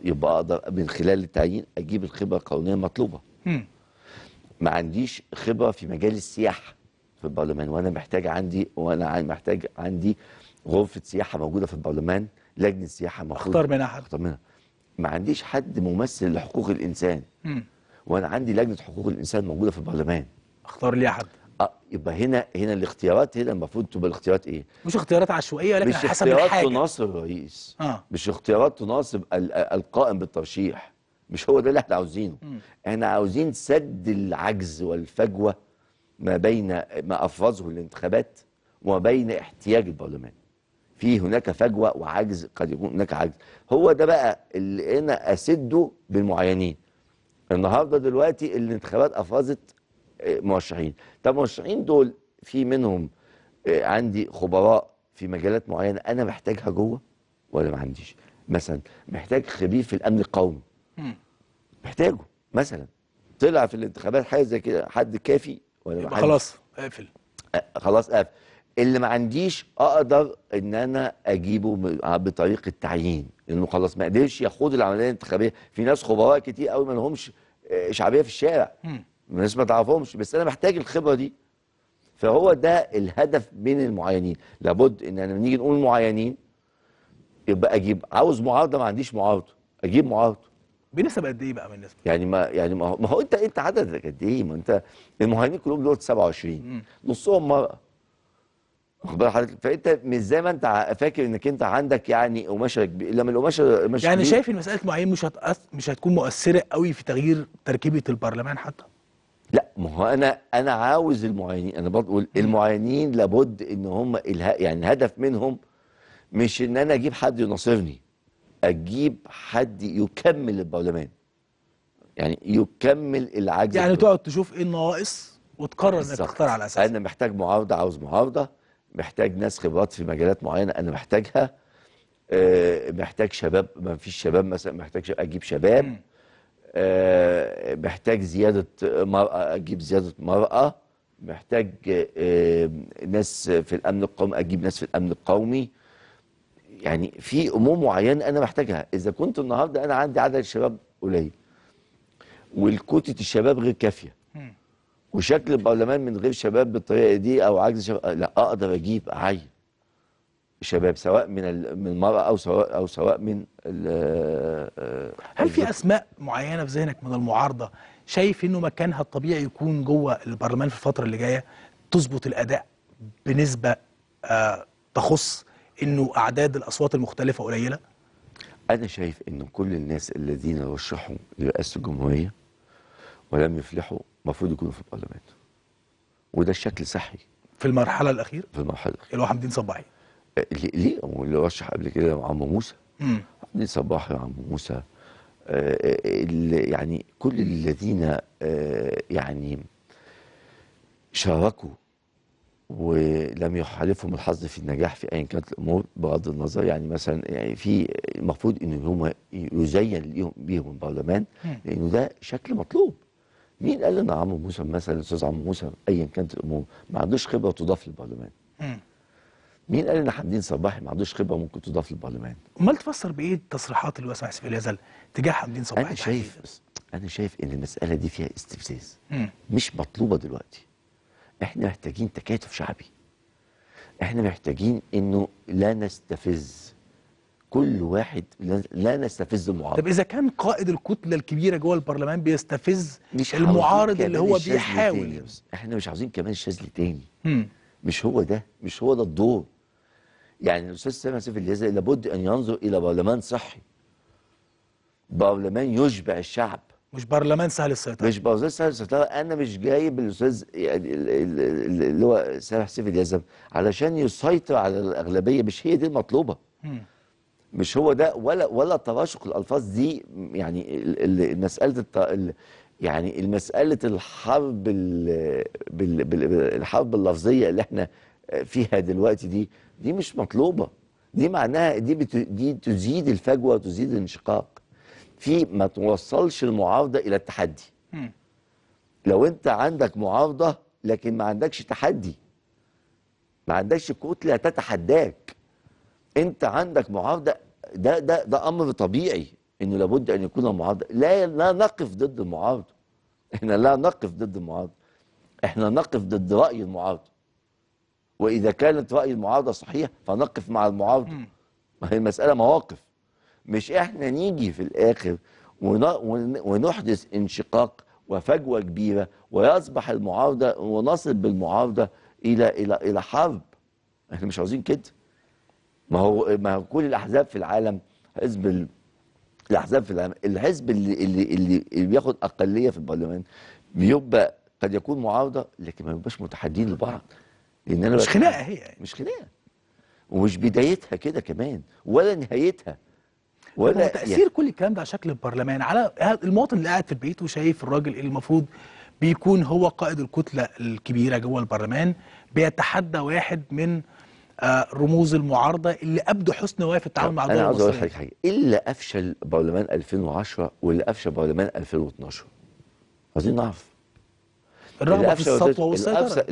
يبقى اقدر من خلال التعيين اجيب الخبره القانونيه المطلوبه ما عنديش خبره في مجال السياحه في البرلمان وانا محتاج عندي وانا محتاج عندي غرفه سياحه موجوده في البرلمان لجنه سياحه مخلوقة. اختار منها حد اختار منها ما عنديش حد ممثل لحقوق الانسان م. وانا عندي لجنه حقوق الانسان موجوده في البرلمان اختار لي احد اه يبقى هنا هنا الاختيارات هنا المفروض تبقى الاختيارات ايه؟ مش اختيارات عشوائيه لكن مش حسب الحاجه مش اختيارات تناصر الرئيس آه. مش اختيارات تناصب القائم بالترشيح مش هو ده اللي احنا عاوزينه احنا عاوزين سد العجز والفجوه ما بين ما أفرزه الانتخابات وما بين احتياج البرلمان في هناك فجوة وعجز قد يكون هناك عجز هو ده بقى اللي أنا أسده بالمعينين النهاردة دلوقتي الانتخابات أفرزت آه، مرشحين طب المرشحين دول في منهم آه، عندي خبراء في مجالات معينة أنا محتاجها جوه ولا ما عنديش مثلا محتاج خبير في الأمن القومي محتاجه مثلا طلع في الانتخابات حاجة زي كده حد كافي يبقى خلاص قافل خلاص قافل اللي ما عنديش اقدر ان انا اجيبه بطريقه تعيين لانه خلاص ما قدرش يخوض العمليه الانتخابيه في ناس خبراء كتير قوي ما لهمش آه، شعبيه في الشارع الناس ما تعرفهمش بس انا محتاج الخبره دي فهو ده الهدف من المعينين لابد ان انا نيجي نقول معينين يبقى اجيب عاوز معارضه ما عنديش معارضه اجيب معارضه بنسب قد ايه بقى من النسبه؟ يعني ما يعني ما هو, ما هو انت انت عددك قد ايه؟ ما انت المهاجمين كلهم دول 27 نصهم مرأة واخد حضرتك فانت مش زي ما انت فاكر انك انت عندك يعني قماشه كبيره لما القماشه يعني شايف ان مساله معين مش هتأث... مش هتكون مؤثره قوي في تغيير تركيبه البرلمان حتى لا ما هو انا انا عاوز المعينين انا بقول المعينين لابد ان هم اله... يعني الهدف منهم مش ان انا اجيب حد يناصرني اجيب حد يكمل البرلمان يعني يكمل العجز يعني تقعد تشوف ايه النواقص وتقرر انك تختار على اساسها انا محتاج معارضه عاوز معارضه محتاج ناس خبرات في مجالات معينه انا محتاجها أه محتاج شباب ما فيش شباب مثلا محتاج شباب اجيب شباب أه محتاج زياده مرأة اجيب زياده مرأة محتاج أه ناس في الامن القومي اجيب ناس في الامن القومي يعني في امور معينه انا محتاجها اذا كنت النهارده انا عندي عدد الشباب قليل والكوتة الشباب غير كافيه وشكل البرلمان من غير شباب بالطريقه دي او عجز شباب لا اقدر اجيب عين شباب سواء من من المراه او سواء او سواء من آه، آه، هل في اسماء معينه في ذهنك من المعارضه شايف انه مكانها الطبيعي يكون جوه البرلمان في الفتره اللي جايه تظبط الاداء بنسبه آه، تخص انه اعداد الاصوات المختلفه قليله انا شايف ان كل الناس الذين رشحوا لرئاسه الجمهوريه ولم يفلحوا المفروض يكونوا في البرلمان وده الشكل صحي في المرحله الاخيره في المرحله الاخيره اللي هو حمدين صباحي أه، ليه اللي رشح قبل كده عمرو موسى امم حمدين صباحي وعمرو موسى أه، أه، يعني كل الذين يعني شاركوا ولم يحالفهم الحظ في النجاح في ايا كانت الامور بغض النظر يعني مثلا يعني في المفروض ان هم يزين بيهم البرلمان لانه ده شكل مطلوب مين قال ان عمرو موسى مثلا استاذ عمرو موسى ايا كانت الامور ما عندوش خبره تضاف للبرلمان مين قال ان حمدين صباحي ما عندوش خبره ممكن تضاف للبرلمان امال تفسر بايه التصريحات اللي واسع في الهزل تجاه حمدين صباحي انا شايف انا شايف ان المساله دي فيها استفزاز مش مطلوبه دلوقتي احنا محتاجين تكاتف شعبي احنا محتاجين انه لا نستفز كل واحد لا نستفز المعارض طب اذا كان قائد الكتله الكبيره جوه البرلمان بيستفز مش المعارض اللي هو بيحاول احنا مش عاوزين كمان الشاذلي تاني مم. مش هو ده مش هو ده الدور يعني الاستاذ سامح سيف الجزائري لابد ان ينظر الى برلمان صحي برلمان يشبع الشعب مش برلمان سهل السيطره مش برلمان سهل السيطره انا مش جايب الاستاذ يعني اللي هو سامح سيف اليزم علشان يسيطر على الاغلبيه مش هي دي المطلوبه مش هو ده ولا ولا تراشق الالفاظ دي يعني مساله يعني مساله الحرب الحرب اللفظيه اللي احنا فيها دلوقتي دي دي مش مطلوبه دي معناها دي دي تزيد الفجوه وتزيد الانشقاق في ما توصلش المعارضه الى التحدي مم. لو انت عندك معارضه لكن ما عندكش تحدي ما عندكش كتله تتحداك انت عندك معارضه ده ده ده امر طبيعي انه لابد ان يكون معارضه لا لا نقف ضد المعارضه احنا لا نقف ضد المعارضه احنا نقف ضد راي المعارضه واذا كانت راي المعارضه صحيح فنقف مع المعارضه ما هي المساله مواقف مش احنا نيجي في الاخر ونحدث انشقاق وفجوه كبيره ويصبح المعارضه ونصل بالمعارضه الى الى الى حرب احنا مش عاوزين كده ما هو ما هو كل الاحزاب في العالم حزب الاحزاب في العالم الحزب اللي اللي اللي, اللي بياخد اقليه في البرلمان بيبقى قد يكون معارضه لكن ما بيبقاش متحدين لبعض لان انا مش خناقه هي مش خناقه ومش بدايتها كده كمان ولا نهايتها ولا تاثير يعني. كل الكلام ده على شكل البرلمان على المواطن اللي قاعد في البيت وشايف الراجل اللي المفروض بيكون هو قائد الكتله الكبيره جوه البرلمان بيتحدى واحد من آه، رموز المعارضه اللي ابدوا حسن نوايا في التعامل مع الدول المصريه انا عاوز اقول لك حاجه الا افشل برلمان 2010 واللي افشل برلمان 2012 عايزين نعرف الرغبه في السطوه والسيطره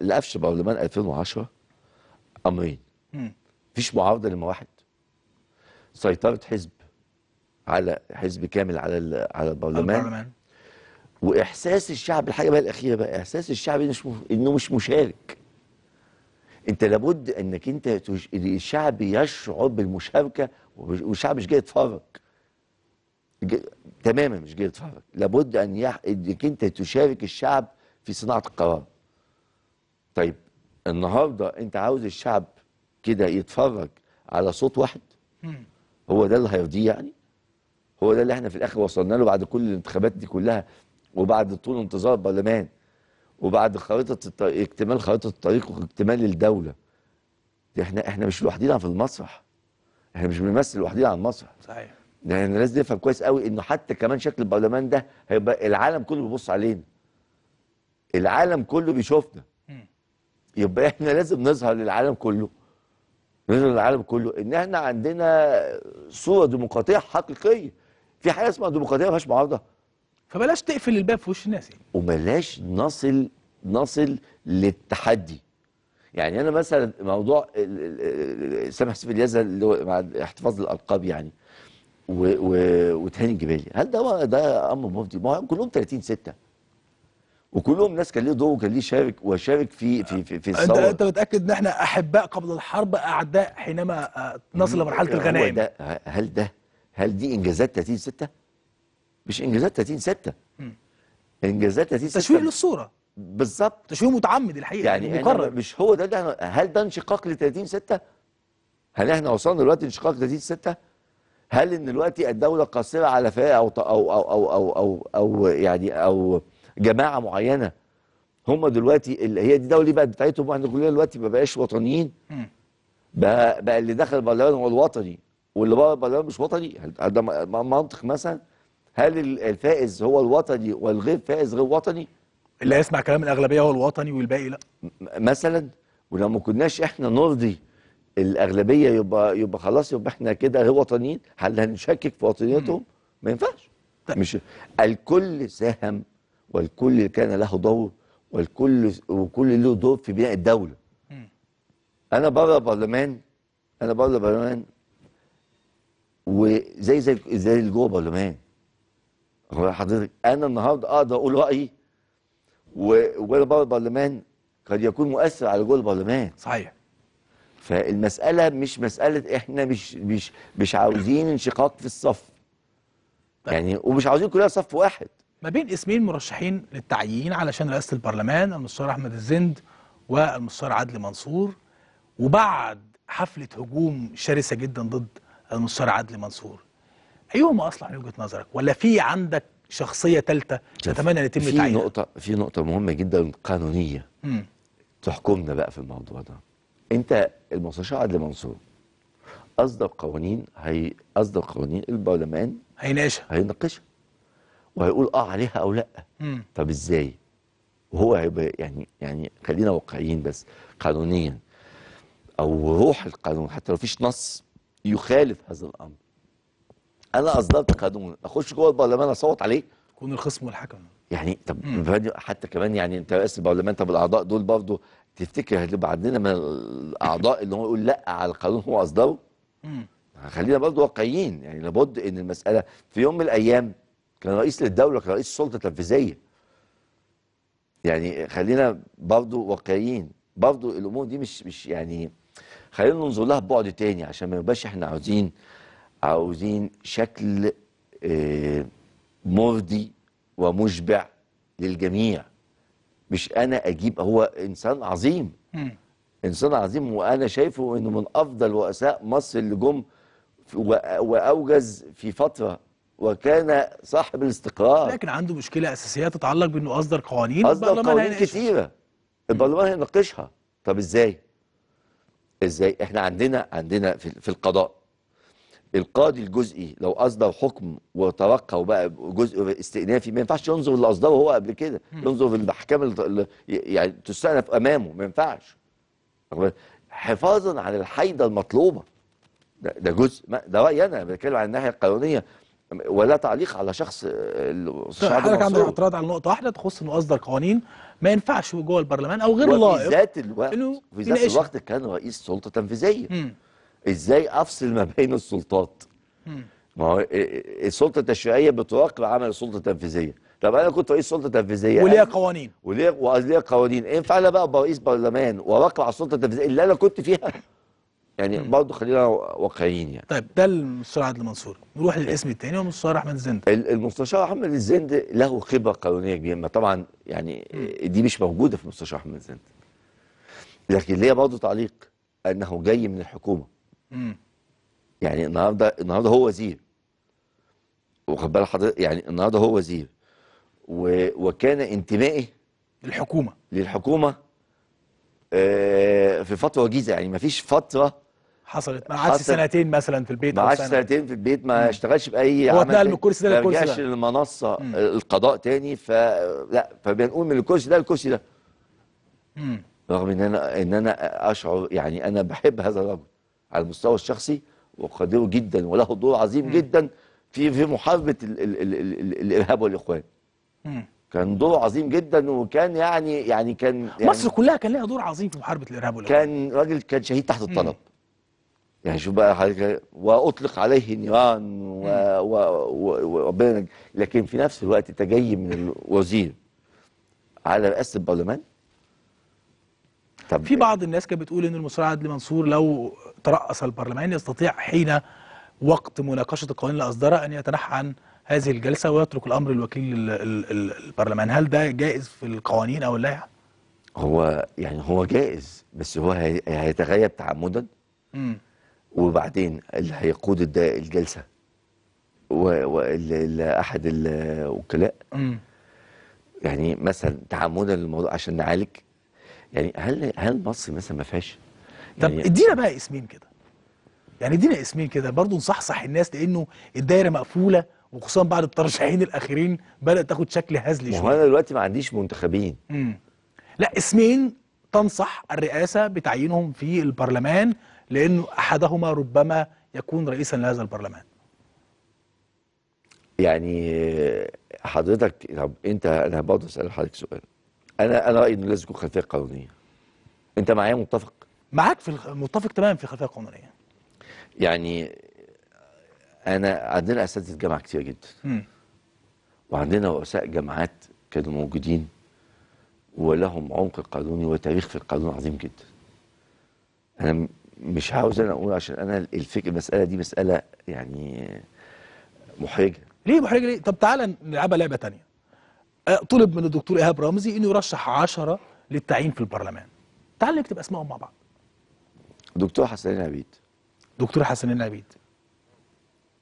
اللي افشل برلمان 2010 امرين مفيش معارضه لما واحد سيطره حزب على حزب كامل على على البرلمان, البرلمان. واحساس الشعب الحاجه بقى الاخيره بقى احساس الشعب انه مش انه مش مشارك انت لابد انك انت الشعب يشعر بالمشاركه والشعب مش جاي يتفرج تماما مش جاي يتفرج لابد ان يح... انك انت تشارك الشعب في صناعه القرار طيب النهارده انت عاوز الشعب كده يتفرج على صوت واحد هو ده اللي هيرضيه يعني هو ده اللي احنا في الاخر وصلنا له بعد كل الانتخابات دي كلها وبعد طول انتظار البرلمان وبعد خريطه الطريق اكتمال خريطه الطريق واكتمال الدوله احنا احنا مش لوحدينا في المسرح احنا مش بنمثل لوحدينا على المسرح صحيح ده الناس دي تفهم كويس قوي انه حتى كمان شكل البرلمان ده هيبقى العالم كله بيبص علينا العالم كله بيشوفنا يبقى احنا لازم نظهر للعالم كله نزل العالم كله ان احنا عندنا صوره ديمقراطيه حقيقيه في حاجه اسمها ديمقراطيه ما فيهاش معارضه فبلاش تقفل الباب في وش الناس يعني وبلاش نصل نصل للتحدي يعني انا مثلا موضوع سامح سيف اليزا اللي هو مع احتفاظ الالقاب يعني وتهاني الجبالي هل ده ده امر مفضي؟ ما هو كلهم 30 6 وكلهم ناس كان ليه دور وكان ليه شارك وشارك في في في, في الثوره انت انت متاكد ان احنا احباء قبل الحرب اعداء حينما آه، نصل لمرحله الغنائم ده هل ده هل دي انجازات 30 6 مش انجازات 30 6 انجازات 30 6 تشويه للصوره بالظبط تشويه متعمد الحقيقه يعني, يعني مكرر مش هو ده, ده هل ده انشقاق ل 30 6 هل احنا وصلنا دلوقتي انشقاق 30 6 هل ان دلوقتي الدوله قاصره على فئه أو, أو, أو, أو, أو, أو, أو يعني أو جماعه معينه هم دلوقتي اللي هي دي دولة بقت بتاعتهم واحنا كلنا دلوقتي ما بقاش وطنيين بقى, بقى اللي دخل البرلمان هو الوطني واللي بره البرلمان مش وطني ده منطق مثلا هل الفائز هو الوطني والغير فائز غير وطني؟ اللي هيسمع كلام الاغلبيه هو الوطني والباقي لا مثلا ولو ما كناش احنا نرضي الاغلبيه يبقى يبقى خلاص يبقى احنا كده غير وطنيين هل هنشكك في وطنيتهم؟ ما ينفعش طيب. مش الكل ساهم والكل كان له دور والكل وكل له دور في بناء الدوله. انا بره البرلمان انا بره البرلمان وزي زي زي اللي جوه البرلمان. حضرتك انا النهارده اقدر اقول رايي وانا بره البرلمان قد يكون مؤثر على جوه البرلمان. صحيح. فالمسألة مش مسألة احنا مش مش مش عاوزين انشقاق في الصف. طيب. يعني ومش عاوزين كلنا صف واحد. ما بين اسمين مرشحين للتعيين علشان رئاسة البرلمان المستشار أحمد الزند والمستشار عدلي منصور وبعد حفلة هجوم شرسة جدا ضد المستشار عدلي منصور أيهما أصلح من وجهة نظرك ولا في عندك شخصية ثالثة تتمنى أن يتم تعيينها؟ في نقطة في نقطة مهمة جدا قانونية تحكمنا بقى في الموضوع ده أنت المستشار عدلي منصور أصدر قوانين هي أصدر قوانين البرلمان هيناقشها هيناقشها وهيقول اه عليها او لا طب ازاي وهو هيبقى يعني يعني خلينا واقعيين بس قانونيا او روح القانون حتى لو فيش نص يخالف هذا الامر انا اصدرت قانون اخش جوه البرلمان اصوت عليه يكون الخصم والحكم يعني طب حتى كمان يعني انت رئيس البرلمان طب الاعضاء دول برضه تفتكر هتبقى عندنا من الاعضاء اللي هو يقول لا على القانون هو اصدره خلينا برضه واقعيين يعني لابد ان المساله في يوم من الايام كان رئيس للدوله كان رئيس السلطه التنفيذيه يعني خلينا برضه واقعيين برضه الامور دي مش مش يعني خلينا ننظر لها ببعد تاني عشان ما يبقاش احنا عاوزين عاوزين شكل آه، مرضي ومشبع للجميع مش انا اجيب هو انسان عظيم انسان عظيم وانا شايفه انه من افضل رؤساء مصر اللي جم واوجز في فتره وكان صاحب الاستقرار لكن عنده مشكله اساسيه تتعلق بانه اصدر قوانين اصدر قوانين كتيره البرلمان هيناقشها طب ازاي؟ ازاي؟ احنا عندنا عندنا في, في القضاء القاضي الجزئي لو اصدر حكم وترقى وبقى جزء استئنافي ما ينفعش ينظر اللي اصدره هو قبل كده ينظر في الاحكام يعني تستأنف امامه ما ينفعش حفاظا على الحيده المطلوبه ده, ده جزء ده رايي انا بتكلم عن الناحيه القانونيه ولا تعليق على شخص آه، الاستشهاد طيب، حضرتك عندك اعتراض على نقطه واحده تخص انه اصدر قوانين ما ينفعش جوه البرلمان او غير لائق في ذات الوقت في ذات الوقت كان رئيس سلطه تنفيذيه ازاي افصل ما بين السلطات ما هو آه، آه، السلطه التشريعيه بتراقب عمل السلطه التنفيذيه طب انا كنت رئيس سلطه تنفيذيه وليا قوانين وليا قوانين ينفع انا بقى ابقى رئيس برلمان واراقب على السلطه التنفيذيه اللي انا كنت فيها يعني برضه خلينا واقعيين يعني طيب ده المستشار عادل منصور نروح للاسم الثاني والمستشار احمد الزند المستشار احمد الزند له خبره قانونيه كبيره طبعا يعني دي مش موجوده في المستشار احمد الزند لكن ليا برضه تعليق انه جاي من الحكومه مم. يعني النهارده النهارده هو وزير واخد بالك حضرتك يعني النهارده هو وزير و... وكان انتمائي للحكومه للحكومه آه، في فتره وجيزه يعني ما فيش فتره حصلت ما قعدش سنتين مثلا في البيت ما قعدش سنتين في البيت ما اشتغلش باي هو اتنقل من الكرسي ده للكرسي ده ما رجعش للمنصه القضاء تاني فلا فبنقول من الكرسي ده للكرسي ده رغم ان انا ان انا اشعر يعني انا بحب هذا الرجل على المستوى الشخصي واقدره جدا وله دور عظيم مم. جدا في في محاربه الـ الـ الـ الـ الـ الارهاب والاخوان مم. كان دور عظيم جدا وكان يعني يعني كان يعني مصر كلها كان لها دور عظيم في محاربه الارهاب والاخوان كان راجل كان شهيد تحت الطلب مم. يعني شوف بقى حضرتك واطلق عليه نيران وربنا لكن في نفس الوقت تجي من الوزير على رئاسه البرلمان طب في بعض الناس كانت بتقول ان المصري عدلي منصور لو ترأس البرلمان يستطيع حين وقت مناقشه القوانين اللي اصدرها ان يتنحى عن هذه الجلسه ويترك الامر لوكيل البرلمان هل ده جائز في القوانين او اللائحه هو يعني هو جائز بس هو هيتغيب تعمدا امم وبعدين اللي هيقود الجلسة وأحد الوكلاء يعني مثلا تعمدا للموضوع عشان نعالج يعني هل هل مصر مثلا ما فيهاش طب يعني ادينا بقى اسمين كده يعني ادينا اسمين كده برضه نصحصح الناس لانه الدايره مقفوله وخصوصا بعد الترشحين الاخرين بدات تاخد شكل هزلي شويه وانا دلوقتي ما عنديش منتخبين امم لا اسمين تنصح الرئاسه بتعيينهم في البرلمان لأنه أحدهما ربما يكون رئيسا لهذا البرلمان يعني حضرتك طب انت انا برضه اسال حضرتك سؤال انا انا رايي انه لازم يكون خلفيه قانونيه انت معايا متفق معاك في متفق تماما في خلفيه قانونيه يعني انا عندنا اساتذه جامعه كتير جدا وعندنا رؤساء جامعات كانوا موجودين ولهم عمق قانوني وتاريخ في القانون عظيم جدا انا مش عاوز انا اقول عشان انا الفكره المساله دي مساله يعني محرجه ليه محرجه ليه؟ طب تعالى نلعبها لعبه ثانيه أه، طلب من الدكتور ايهاب رمزي انه يرشح 10 للتعيين في البرلمان تعال نكتب اسمائهم مع بعض دكتور حسنين عبيد دكتور حسنين عبيد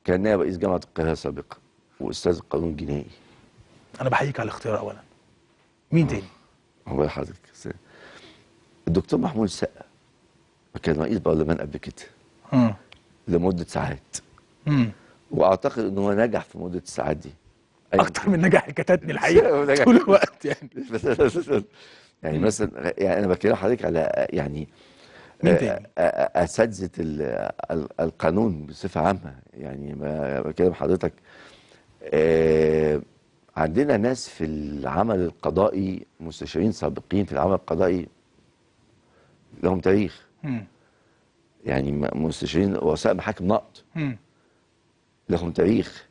كان نائب رئيس جامعه القاهره سابقا واستاذ القانون الجنائي انا بحييك على الاختيار اولا مين تاني؟ الله أه، حضرتك الدكتور محمود السقا كان رئيس برلمان قبل كده لمده ساعات واعتقد ان هو نجح في مده الساعات دي اكتر من نجاح الكتاتني [laughs] الحقيقه طول الوقت يعني [laughs] يعني مثلا يعني انا بكلم حضرتك على يعني اساتذه آه، آه، القانون بصفه عامه يعني بكلم حضرتك آه، عندنا ناس في العمل القضائي مستشارين سابقين في العمل القضائي لهم تاريخ يعني مستشارين رؤساء محاكم نقط لهم تاريخ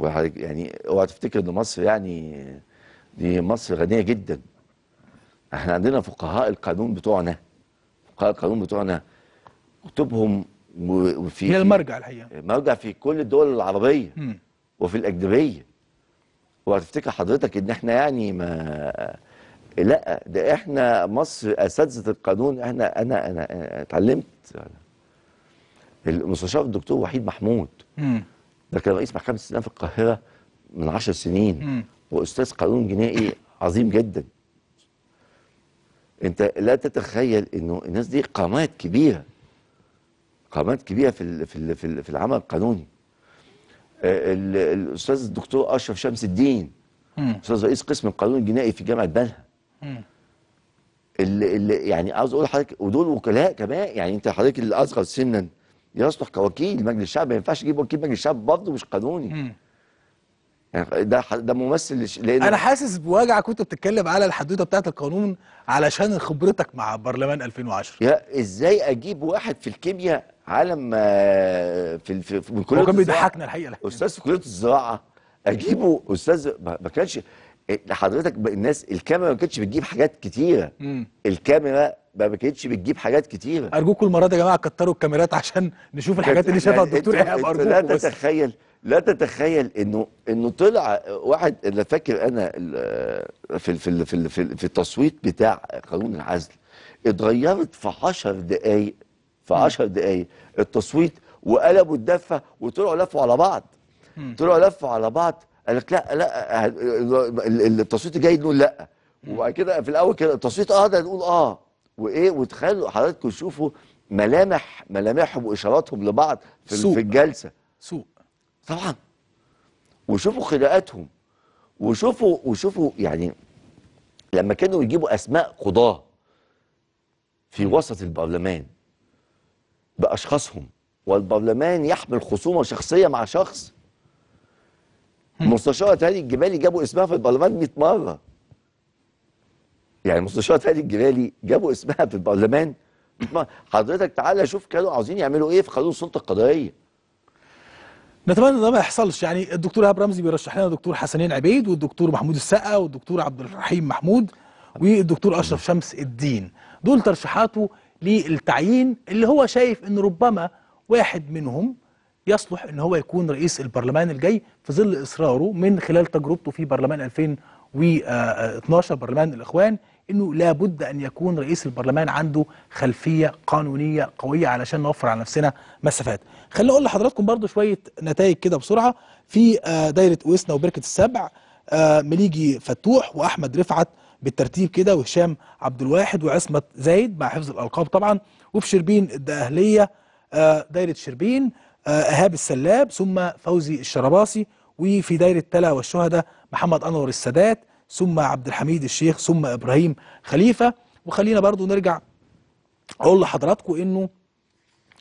يعني اوعى تفتكر ان مصر يعني دي مصر غنيه جدا احنا عندنا فقهاء القانون بتوعنا فقهاء القانون بتوعنا كتبهم وفي هي المرجع الحقيقه مرجع في كل الدول العربيه م. وفي الاجنبيه وهتفتكر حضرتك ان احنا يعني ما لا ده احنا مصر اساتذه القانون احنا انا انا اتعلمت المستشار الدكتور وحيد محمود ده كان رئيس محكمه الاستئناف في القاهره من 10 سنين واستاذ قانون جنائي عظيم جدا انت لا تتخيل انه الناس دي قامات كبيره قامات كبيره في في في, ال في العمل القانوني آه، الاستاذ الدكتور اشرف شمس الدين استاذ رئيس قسم القانون الجنائي في جامعه بنها اللي, اللي يعني عاوز اقول لحضرتك ودول وكلاء كمان يعني انت حضرتك اللي اصغر سنا يصلح كوكيل مجلس الشعب ما ينفعش تجيب وكيل مجلس الشعب برضه مش قانوني يعني ده ده ممثل لان انا حاسس بوجعك وانت بتتكلم على الحدوته بتاعت القانون علشان خبرتك مع برلمان 2010 يا ازاي اجيب واحد في الكيمياء عالم آه، في في من كليه هو كان بيضحكنا الحقيقه استاذ في كليه الزراعه اجيبه استاذ ما كانش إيه، حضرتك الناس الكاميرا ما كانتش بتجيب حاجات كتيره الكاميرا ما كانتش بتجيب حاجات كتيره ارجوكم المره دي يا جماعه كتروا الكاميرات عشان نشوف الحاجات اللي شافها يعني الدكتور ايهاب ارجوكم لا تتخيل لا تتخيل انه انه طلع واحد انا فاكر انا في في في في التصويت بتاع قانون العزل اتغيرت في 10 دقائق في 10 دقائق التصويت وقلبوا الدفه وطلعوا لفوا على بعض طلعوا لفوا على بعض قالت لا لا التصويت جاي نقول لا وبعد كده في الاول كده التصويت اه ده نقول اه وايه وتخلوا حضراتكم تشوفوا ملامح ملامحهم واشاراتهم لبعض في, سوق. في الجلسه سوق طبعا وشوفوا خناقاتهم وشوفوا وشوفوا يعني لما كانوا يجيبوا اسماء قضاه في وسط البرلمان باشخاصهم والبرلمان يحمل خصومه شخصيه مع شخص مستشارة هادي الجبالي جابوا اسمها في البرلمان 100 مره يعني مستشارة هادي الجبالي جابوا اسمها في البرلمان حضرتك تعالى شوف كانوا عاوزين يعملوا ايه في قانون السلطه القضائيه نتمنى ان ده ما يحصلش يعني الدكتور هاب رمزي بيرشح لنا الدكتور حسنين عبيد والدكتور محمود السقا والدكتور عبد الرحيم محمود والدكتور اشرف شمس الدين دول ترشيحاته للتعيين اللي هو شايف ان ربما واحد منهم يصلح ان هو يكون رئيس البرلمان الجاي في ظل اصراره من خلال تجربته في برلمان 2012 برلمان الاخوان انه لابد ان يكون رئيس البرلمان عنده خلفيه قانونيه قويه علشان نوفر على نفسنا مسافات. خليني اقول لحضراتكم برضو شويه نتائج كده بسرعه في آه، دايره اويسنا وبركه السبع آه، مليجي فتوح واحمد رفعت بالترتيب كده وهشام عبد الواحد وعصمت زايد مع حفظ الالقاب طبعا وفي شربين الدقهليه آه، دايره شربين آه، ايهاب السلاب ثم فوزي الشرباسي وفي دايره تلا والشهداء محمد انور السادات ثم عبد الحميد الشيخ ثم ابراهيم خليفه وخلينا برضو نرجع اقول لحضراتكم انه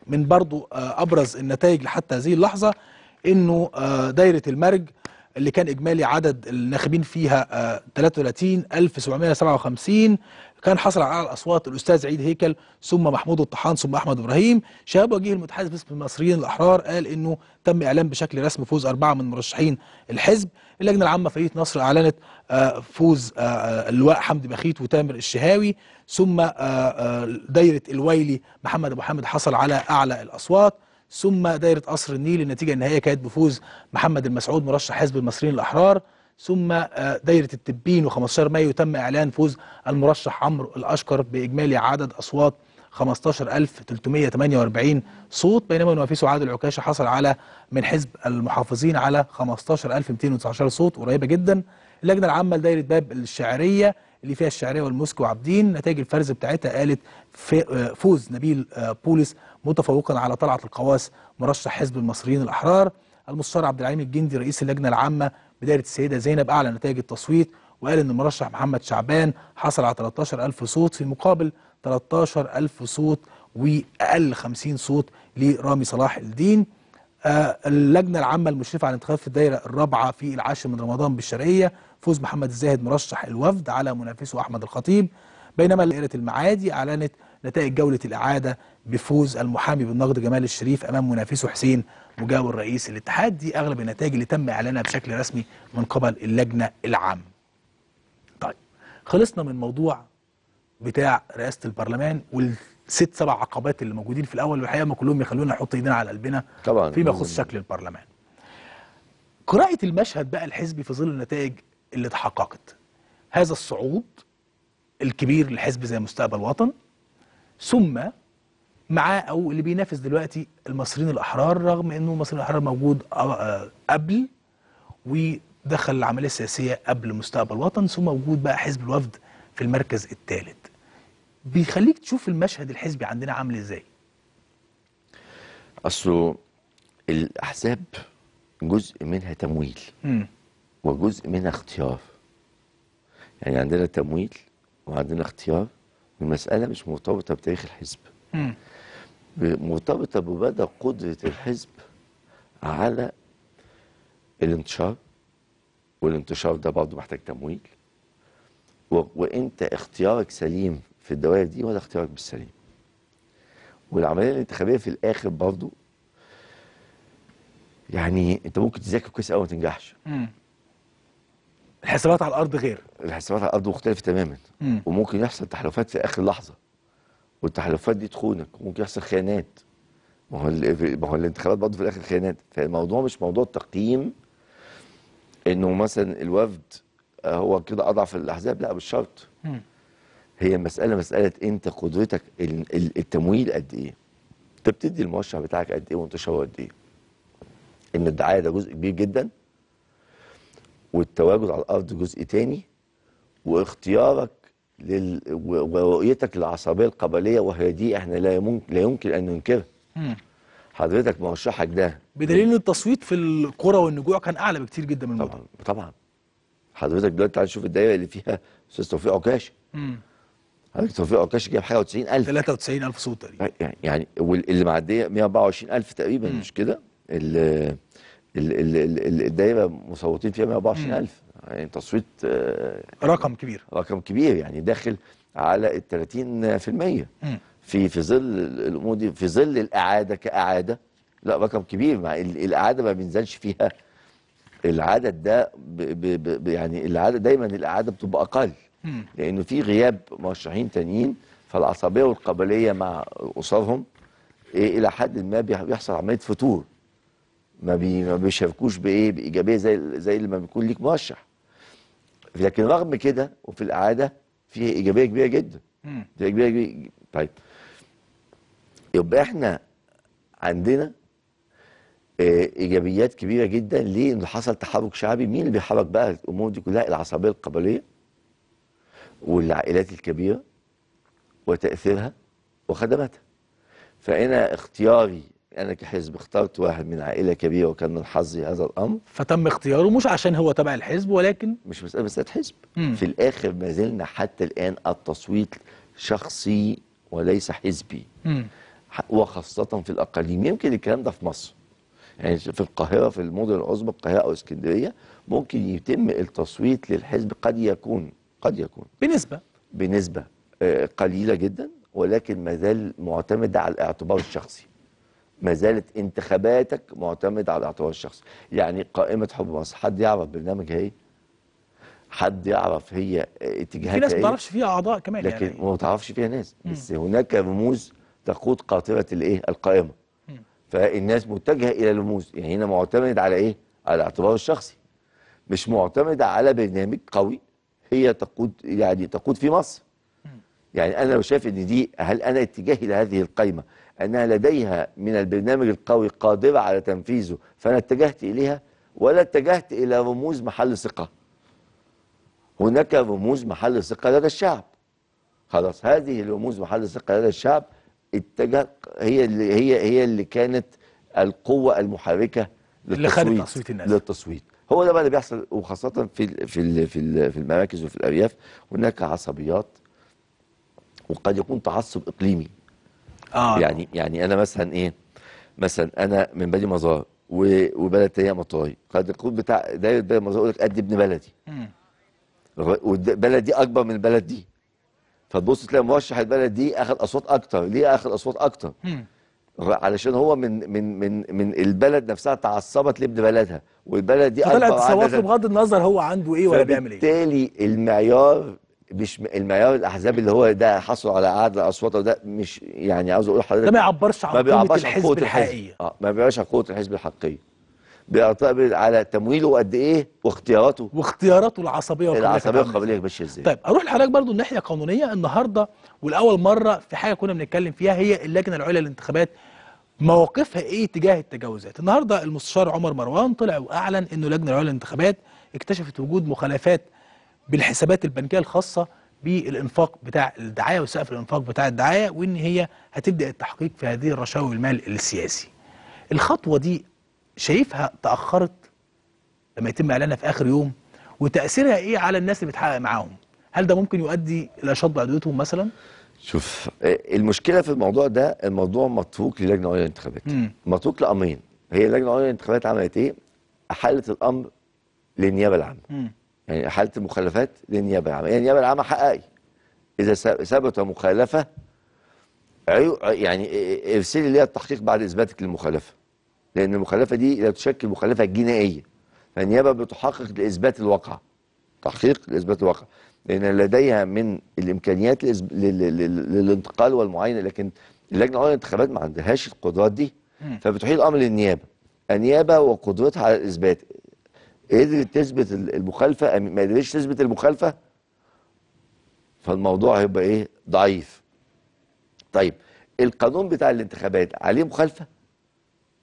من برضو آه، ابرز النتائج لحتى هذه اللحظه انه آه، دايره المرج اللي كان اجمالي عدد الناخبين فيها 33757 كان حصل على الاصوات الاستاذ عيد هيكل ثم محمود الطحان ثم احمد ابراهيم شهاب وجيه المتحدث باسم المصريين الاحرار قال انه تم اعلان بشكل رسمي فوز اربعه من مرشحين الحزب اللجنه العامه فريق نصر اعلنت آه، فوز اللواء آه، آه، حمدي بخيت وتامر الشهاوي ثم دايره الويلي محمد ابو حامد حصل على اعلى الاصوات ثم دايره قصر النيل النتيجه النهائيه كانت بفوز محمد المسعود مرشح حزب المصريين الاحرار ثم آه، دايرة التبين و15 مايو تم إعلان فوز المرشح عمرو الأشقر بإجمالي عدد أصوات 15348 صوت بينما نوافيسه عادل العكاشة حصل على من حزب المحافظين على 15219 صوت قريبة جدا اللجنة العامة لدايرة باب الشعرية اللي فيها الشعرية والمسك وعابدين نتائج الفرز بتاعتها قالت آه، فوز نبيل آه، بوليس متفوقا على طلعة القواس مرشح حزب المصريين الأحرار المستشار عبد العليم الجندي رئيس اللجنة العامة بداية السيدة زينب اعلن نتائج التصويت وقال أن المرشح محمد شعبان حصل على 13000 صوت في مقابل 13000 صوت وأقل 50 صوت لرامي صلاح الدين آه، اللجنة العامة المشرفة على الانتخابات في الدائرة الرابعة في العاشر من رمضان بالشرقيه فوز محمد الزاهد مرشح الوفد على منافسه أحمد الخطيب بينما دائرة المعادي أعلنت نتائج جولة الإعادة بفوز المحامي بالنقد جمال الشريف امام منافسه حسين مجاور رئيس الاتحاد دي اغلب النتائج اللي تم اعلانها بشكل رسمي من قبل اللجنه العامه. طيب خلصنا من موضوع بتاع رئاسه البرلمان والست سبع عقبات اللي موجودين في الاول والحقيقه ما كلهم يخلونا نحط ايدينا على قلبنا طبعا فيما يخص شكل البرلمان. قراءه المشهد بقى الحزبي في ظل النتائج اللي تحققت. هذا الصعود الكبير للحزب زي مستقبل وطن ثم معاه او اللي بينافس دلوقتي المصريين الاحرار رغم انه المصريين الاحرار موجود آه، آه، قبل ودخل العمليه السياسيه قبل مستقبل الوطن ثم وجود بقى حزب الوفد في المركز الثالث بيخليك تشوف المشهد الحزبي عندنا عامل ازاي اصله الاحزاب جزء منها تمويل م. وجزء منها اختيار يعني عندنا تمويل وعندنا اختيار المساله مش مرتبطه بتاريخ الحزب م. مرتبطة بمدى قدرة الحزب على الانتشار والانتشار ده برضه محتاج تمويل وانت اختيارك سليم في الدوائر دي ولا اختيارك مش سليم والعمليه الانتخابيه في الاخر برضه يعني انت ممكن تذاكر كويس قوي ما تنجحش الحسابات على الارض غير الحسابات على الارض مختلفه تماما مم. وممكن يحصل تحالفات في اخر لحظه والتحالفات دي تخونك ممكن يحصل خيانات ما هو ما هو الانتخابات برضه في الاخر خيانات فالموضوع مش موضوع تقييم انه مثلا الوفد آه، هو كده اضعف الاحزاب لا مش شرط هي مساله مساله انت قدرتك التمويل قد ايه انت بتدي المرشح بتاعك قد ايه شاور قد ايه ان الدعايه ده جزء كبير جدا والتواجد على الارض جزء تاني واختيارك لل... ورؤيتك للعصبيه القبليه وهي دي احنا لا يمكن لا يمكن ان ننكرها. حضرتك مرشحك ده بدليل ان التصويت في القرى والنجوع كان اعلى بكتير جدا من طبعا طبعا طبعا حضرتك دلوقتي تعال شوف الدايره اللي فيها استاذ توفيق عكاشه امم توفيق عكاشه جاب حاجه و90000 93000 صوت تقريبا يعني, يعني واللي معديه 124000 تقريبا مم. مش كده؟ ال ال ال الدايره مصوتين فيها 124000 يعني تصويت آه، يعني رقم كبير رقم كبير يعني داخل على ال 30% في في ظل الامور دي في ظل الاعاده كاعاده لا رقم كبير مع الاعاده ما بينزلش فيها العدد ده ب ب ب يعني العدد دايما الاعاده بتبقى اقل لانه في غياب مرشحين تانيين فالعصبيه والقبليه مع اسرهم إيه، الى حد ما بيحصل عمليه فتور ما بيشاركوش بايه بايجابيه زي زي لما بيكون ليك مرشح لكن رغم كده وفي الإعادة فيه إيجابية كبيرة جدا إيجابية كبيرة طيب يبقى إحنا عندنا آه، ايجابيات كبيره جدا ليه ان حصل تحرك شعبي مين اللي بيحرك بقى الامور دي كلها العصبيه القبليه والعائلات الكبيره وتاثيرها وخدماتها فانا اختياري أنا كحزب اخترت واحد من عائلة كبيرة وكان من حظي هذا الأمر فتم اختياره مش عشان هو تبع الحزب ولكن مش مسألة مسألة حزب مم. في الآخر ما زلنا حتى الآن التصويت شخصي وليس حزبي مم. وخاصة في الأقاليم يمكن الكلام ده في مصر يعني في القاهرة في المدن العظمى القاهرة أو اسكندرية ممكن يتم التصويت للحزب قد يكون قد يكون بنسبة بنسبة آه، قليلة جدا ولكن ما زال معتمد على الاعتبار الشخصي ما زالت انتخاباتك معتمده على الاعتبار الشخصي، يعني قائمه حب مصر حد يعرف برنامج هي حد يعرف هي اتجاهاتها في ناس ما ايه؟ تعرفش فيها اعضاء كمان لكن يعني. ما تعرفش فيها ناس بس هناك رموز تقود قاطره الايه القائمه فالناس متجهه الى الرموز يعني هنا معتمد على ايه على الاعتبار الشخصي مش معتمده على برنامج قوي هي تقود يعني تقود في مصر يعني انا لو شايف ان دي هل انا اتجاهي لهذه القائمه أنها لديها من البرنامج القوي قادرة على تنفيذه فأنا اتجهت إليها ولا اتجهت إلى رموز محل ثقة هناك رموز محل ثقة لدى الشعب خلاص هذه الرموز محل ثقة لدى الشعب اتجه هي اللي هي هي اللي كانت القوة المحركة للتصويت الناس للتصويت هو ده بقى اللي بيحصل وخاصة في الـ في الـ في, الـ في المراكز وفي الأرياف هناك عصبيات وقد يكون تعصب إقليمي آه. يعني يعني انا مثلا ايه مثلا انا من بني مزار وبلد تانية مطاي قد يكون بتاع دايره بني مزار يقول لك قد ابن بلدي والبلد دي اكبر من البلد دي فتبص تلاقي مرشح البلد دي اخذ اصوات اكتر ليه اخذ اصوات اكتر علشان هو من من من من البلد نفسها تعصبت لابن بلدها والبلد دي طلعت صواب بغض النظر هو عنده ايه ولا بيعمل ايه بالتالي المعيار مش المعيار الاحزاب اللي هو ده حصل على اعلى اصوات وده مش يعني عاوز اقول لحضرتك ده ما يعبرش عن قوه الحزب الحقيقيه اه ما بيعبرش عن قوه الحزب الحقيقيه بيعتمد على تمويله قد ايه واختياراته واختياراته العصبيه والقابليه العصبيه والقابليه ماشيه ازاي طيب اروح لحضرتك برضو الناحيه القانونيه النهارده والاول مره في حاجه كنا بنتكلم فيها هي اللجنه العليا للانتخابات مواقفها ايه تجاه التجاوزات النهارده المستشار عمر مروان طلع واعلن انه اللجنه العليا للانتخابات اكتشفت وجود مخالفات بالحسابات البنكيه الخاصه بالانفاق بتاع الدعايه وسقف الانفاق بتاع الدعايه وان هي هتبدا التحقيق في هذه الرشاوي والمال السياسي. الخطوه دي شايفها تاخرت لما يتم اعلانها في اخر يوم وتاثيرها ايه على الناس اللي بتحقق معاهم؟ هل ده ممكن يؤدي الى شد عدوتهم مثلا؟ شوف المشكله في الموضوع ده الموضوع متروك للجنه العليا للانتخابات متروك لامرين هي اللجنه العليا للانتخابات عملت ايه؟ احلت الامر للنيابه العامه يعني حالة المخالفات للنيابة العامة يعني النيابة العامة حققي إذا ثبت مخالفة يعني ارسلي لي التحقيق بعد إثباتك للمخالفة لأن المخالفة دي لا تشكل مخالفة جنائية فالنيابة بتحقق لإثبات الواقع تحقيق لإثبات الواقع لأن لديها من الإمكانيات للانتقال والمعاينة لكن اللجنة العليا للانتخابات ما عندهاش القدرات دي فبتحيل الأمر للنيابة النيابة وقدرتها على الإثبات قدرت تثبت المخالفه ما قدرتش تثبت المخالفه فالموضوع هيبقى ايه ضعيف طيب القانون بتاع الانتخابات عليه مخالفه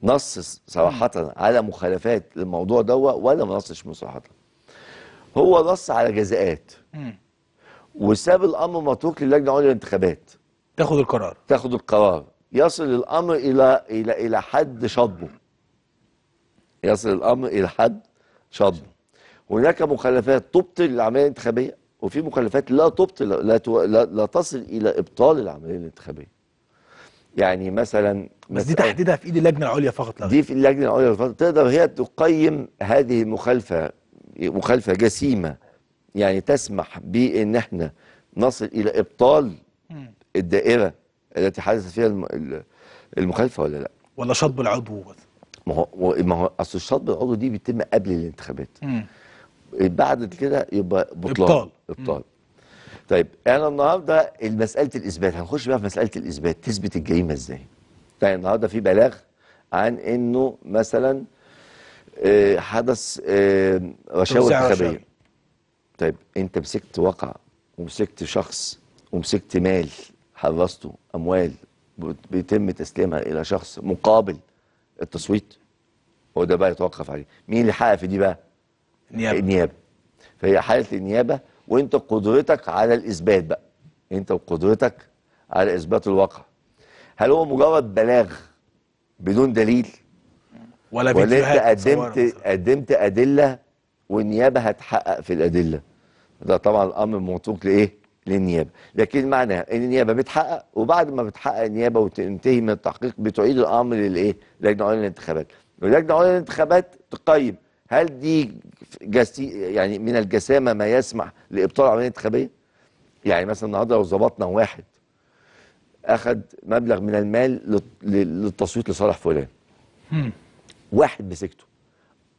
نص صراحه على مخالفات للموضوع دوت ولا ما نصش صراحه هو نص على جزاءات وساب الامر متروك للجنه العليا للانتخابات تاخد القرار تاخد القرار يصل الامر الى الى الى حد شطبه يصل الامر الى حد شاب هناك مخالفات تبطل العمليه الانتخابيه وفي مخالفات لا تبطل لا, تو... لا لا تصل الى ابطال العمليه الانتخابيه يعني مثلا بس دي تحديدها في ايد اللجنه العليا فقط لا دي في اللجنه العليا فقط تقدر هي تقيم هذه المخالفه مخالفه جسيمه يعني تسمح بان احنا نصل الى ابطال الدائره التي حدثت فيها المخالفه ولا لا ولا شطب العضو ما هو ما هو اصل الشطب العضو دي بيتم قبل الانتخابات مم. إيه، بعد كده يبقى بطلان ابطال ابطال طيب انا النهارده مساله الاثبات هنخش بقى في مساله الاثبات تثبت الجريمه ازاي؟ طيب النهارده في بلاغ عن انه مثلا إيه، حدث إيه، رشاوى انتخابيه طيب انت مسكت وقع ومسكت شخص ومسكت مال حرسته اموال بيتم تسليمها الى شخص مقابل التصويت هو ده بقى يتوقف عليه مين اللي حقق في دي بقى النيابه النيابه فهي حاله النيابه وانت قدرتك على الاثبات بقى انت وقدرتك على اثبات الواقع هل هو مجرد بلاغ بدون دليل ولا ولا انت قدمت قدمت ادله والنيابه هتحقق في الادله ده طبعا الامر موثوق لايه للنيابه لكن معناها ان النيابه بتحقق وبعد ما بتحقق النيابه وتنتهي من التحقيق بتعيد الامر للايه لجنه عليا للانتخابات واللجنه العليا للانتخابات تقيم هل دي جسي يعني من الجسامه ما يسمح لابطال عمليه انتخابيه يعني مثلا النهارده لو ظبطنا واحد اخذ مبلغ من المال للتصويت لصالح فلان واحد مسكته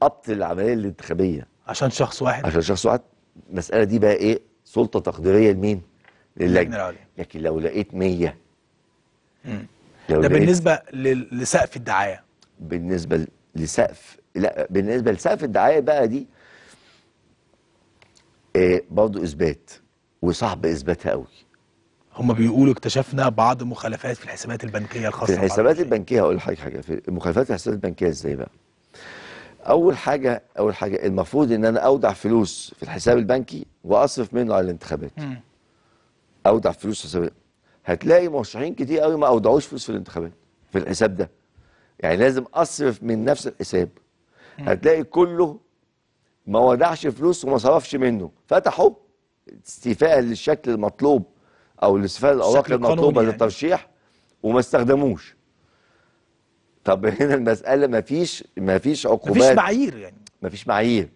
ابطل العمليه الانتخابيه عشان شخص واحد عشان شخص واحد المساله دي بقى ايه سلطه تقديريه لمين؟ للجنه لكن لو لقيت 100 لو ده لقيت بالنسبه لسقف الدعايه بالنسبه لسقف لا بالنسبه لسقف الدعايه بقى دي برضو آه، برضه اثبات وصعب اثباتها قوي هما بيقولوا اكتشفنا بعض مخالفات في الحسابات البنكيه الخاصه في الحسابات البنكيه هقول لحضرتك حاجه في مخالفات الحسابات البنكيه ازاي بقى؟ اول حاجه اول حاجه المفروض ان انا اودع فلوس في الحساب البنكي واصرف منه على الانتخابات اودع فلوس في حساب هتلاقي مرشحين كتير قوي ما اودعوش فلوس في الانتخابات في الحساب ده يعني لازم اصرف من نفس الحساب هتلاقي كله ما ودعش فلوس وما صرفش منه فتحوا استيفاء للشكل المطلوب او الاستيفاء الاوراق المطلوبه يعني. للترشيح وما استخدموش طب [laughs] هنا المساله ما فيش ما فيش عقوبات ما فيش معايير يعني ما فيش معايير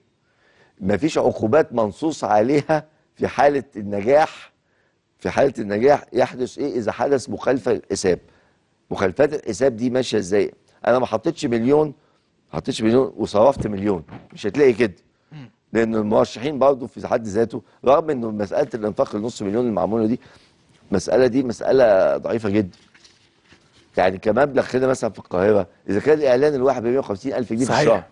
ما فيش عقوبات منصوص عليها في حاله النجاح في حاله النجاح يحدث ايه اذا حدث مخالفه للحساب مخالفات الحساب دي ماشيه ازاي انا ما حطيتش مليون ما حطيتش مليون وصرفت مليون مش هتلاقي كده لان المرشحين برضه في حد ذاته رغم انه مساله الانفاق النص مليون المعموله دي مساله دي مساله ضعيفه جدا يعني كمبلغ كده مثلا في القاهره اذا كان الاعلان الواحد ب 150000 جنيه في الشهر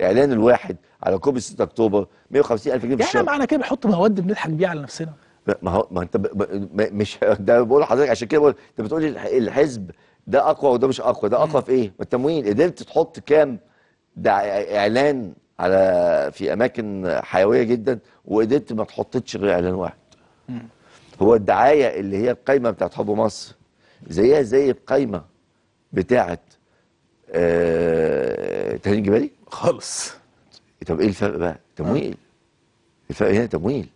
اعلان الواحد على كوبي 6 اكتوبر 150000 جنيه في يعني الشهر يعني معنى كده بنحط مواد بنضحك بيها على نفسنا ما هو ما انت ب... ب... مش [laughs] ده بقول لحضرتك عشان كده بقول انت بتقول الحزب ده اقوى وده مش اقوى ده اقوى في ايه؟ ما التموين قدرت تحط كام ده اعلان على في اماكن حيويه جدا وقدرت ما تحطتش غير اعلان واحد. هو الدعايه اللي هي القايمه بتاعت حب مصر زيها زي القايمه بتاعه آه تهريج جبلي خالص طب ايه الفرق بقى تمويل آه. الفرق هنا تمويل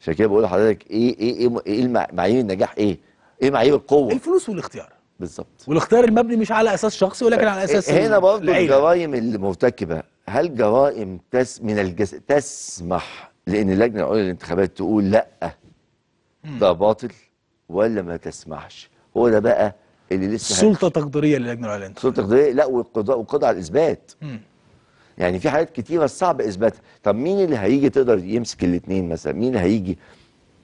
عشان كده بقول لحضرتك ايه ايه ايه, إيه معايير النجاح ايه ايه معايير القوه الفلوس والاختيار بالظبط والاختيار المبني مش على اساس شخصي ولكن على اساس إيه، هنا برضه الجرائم المرتكبه هل جرائم تس من الجس تسمح لان اللجنه العليا للانتخابات تقول لا ده باطل ولا ما تسمحش هو ده بقى اللي لسه سلطه تقديريه للجنه العليا سلطه تقديريه لا والقضاء والقضاء على الاثبات يعني في حاجات كتيره صعب اثباتها طب مين اللي هيجي تقدر يمسك الاثنين مثلا مين اللي هيجي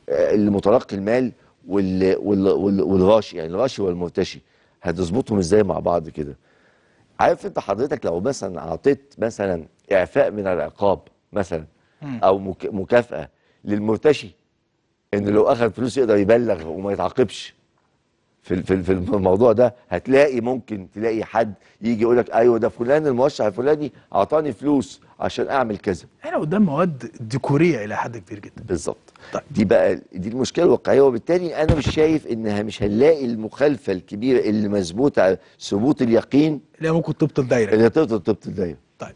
آه، اللي متلقي المال وال وال وال والغاشي يعني الغاشي والمرتشي هتظبطهم ازاي مع بعض كده عارف انت حضرتك لو مثلا اعطيت مثلا اعفاء من العقاب مثلا او مكافاه للمرتشي ان لو اخذ فلوس يقدر يبلغ وما يتعاقبش في في في الموضوع ده هتلاقي ممكن تلاقي حد يجي يقول لك ايوه ده فلان الموشح الفلاني اعطاني فلوس عشان اعمل كذا احنا قدام مواد ديكوريه الى حد كبير جدا بالظبط طيب. دي بقى دي المشكله الواقعيه وبالتالي انا مش شايف انها مش هنلاقي المخالفه الكبيره اللي مظبوطه ثبوت اليقين اللي ممكن تبطل دايره اللي تقدر تبطل دايره طيب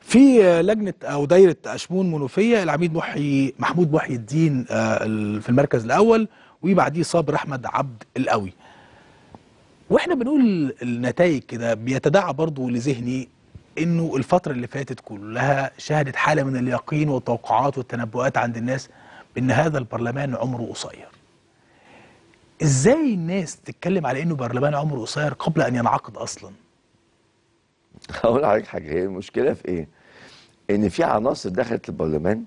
في لجنه او دايره اشمون منوفيه العميد محي محمود محي الدين آه، في المركز الاول وبعديه صابر احمد عبد القوي واحنا بنقول النتائج كده بيتداعى برضو لذهني انه الفتره اللي فاتت كلها شهدت حاله من اليقين والتوقعات والتنبؤات عند الناس بان هذا البرلمان عمره قصير ازاي الناس تتكلم على انه برلمان عمره قصير قبل ان ينعقد اصلا هقول لحضرتك حاجه هي المشكله في ايه ان في عناصر دخلت البرلمان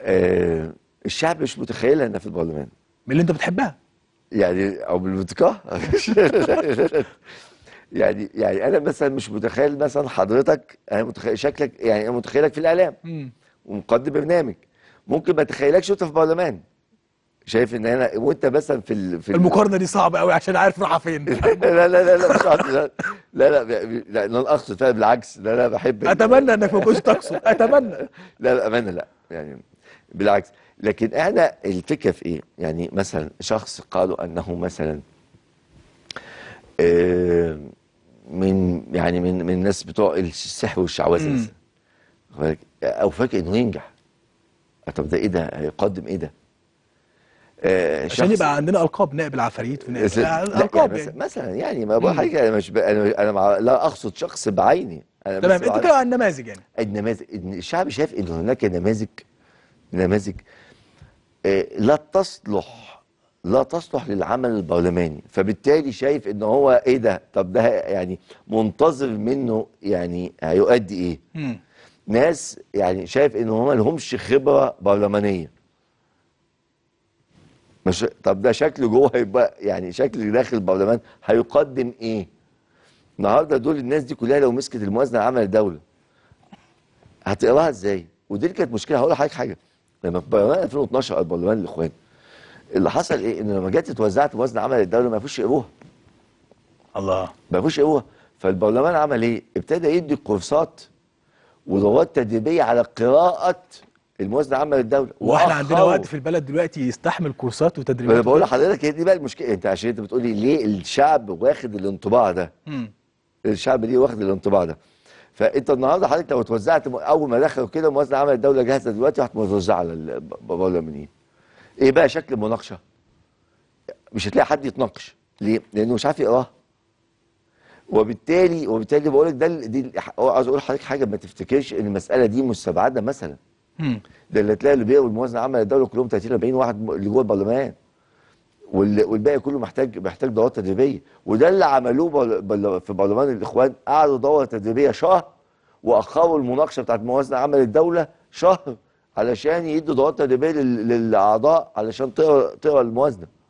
آه الشعب مش متخيلها انها في البرلمان من اللي انت بتحبها يعني او بالمنطقه يعني يعني انا مثلا مش متخيل مثلا حضرتك انا متخيل شكلك يعني انا متخيلك في الاعلام ومقدم برنامج ممكن ما اتخيلكش وانت في برلمان شايف ان انا وانت مثلا في ال... في المقارنه دي صعبه قوي عشان عارف رايحه فين لا لا لا لا مش لا لا لا لن اقصد فعلا بالعكس لا لا بحب اتمنى انك ما تكونش تقصد اتمنى لا لا امانه لا يعني بالعكس لكن احنا الفكره في ايه؟ يعني مثلا شخص قالوا انه مثلا آه، من يعني من من الناس بتوع السحر والشعوذه مثلا او فاكر انه ينجح طب ده ايه ده؟ هيقدم ايه ده؟ آه، عشان يبقى عندنا القاب نائب العفاريت ونائب القاب يعني, يعني. مثلا يعني ما حاجه انا مش انا انا لا اقصد شخص بعيني انا تمام انت بتتكلم عن النماذج يعني النماذج الشعب شاف ان هناك نماذج نماذج آه، لا تصلح لا تصلح للعمل البرلماني فبالتالي شايف ان هو ايه ده طب ده يعني منتظر منه يعني هيؤدي ايه مم. ناس يعني شايف ان هم لهمش خبره برلمانيه مش طب ده شكله جوه هيبقى يعني شكل داخل البرلمان هيقدم ايه النهارده دول الناس دي كلها لو مسكت الموازنه العامه للدوله هتقراها ازاي ودي كانت مشكله هقول لحضرتك حاجه لما في برلمان 2012 البرلمان برلمان الاخوان اللي حصل ايه ان لما جت اتوزعت وزن عمل الدوله ما فيهوش يقروها الله ما فيهوش يقروها فالبرلمان عمل ايه؟ ابتدى يدي كورسات ودورات تدريبيه على قراءه الموازنه العامه للدوله واحنا عندنا وقت في البلد دلوقتي يستحمل كورسات وتدريبات انا بقول لحضرتك هي دي بقى المشكله انت عشان انت بتقولي ليه الشعب واخد الانطباع ده امم الشعب ليه واخد الانطباع ده فانت النهارده حضرتك لو توزعت اول ما دخلوا كده الموازنه عملت الدولة جاهزه دلوقتي راحت موزعه على البرلمانيين. ايه بقى شكل المناقشه؟ مش هتلاقي حد يتناقش ليه؟ لانه مش عارف يقراها. وبالتالي وبالتالي بقول لك ده دي عاوز اقول لحضرتك حاجه ما تفتكرش ان المساله دي مستبعده مثلا. ده اللي تلاقي اللي والموازنه الموازنه عامه للدوله كلهم 30 40 واحد اللي جوه البرلمان. والباقي كله محتاج محتاج دورات تدريبيه وده اللي عملوه في برلمان الاخوان قعدوا دوره تدريبيه شهر واخروا المناقشه بتاعت موازنه عمل الدوله شهر علشان يدوا دورات تدريبيه للاعضاء علشان تقرا تقرا الموازنه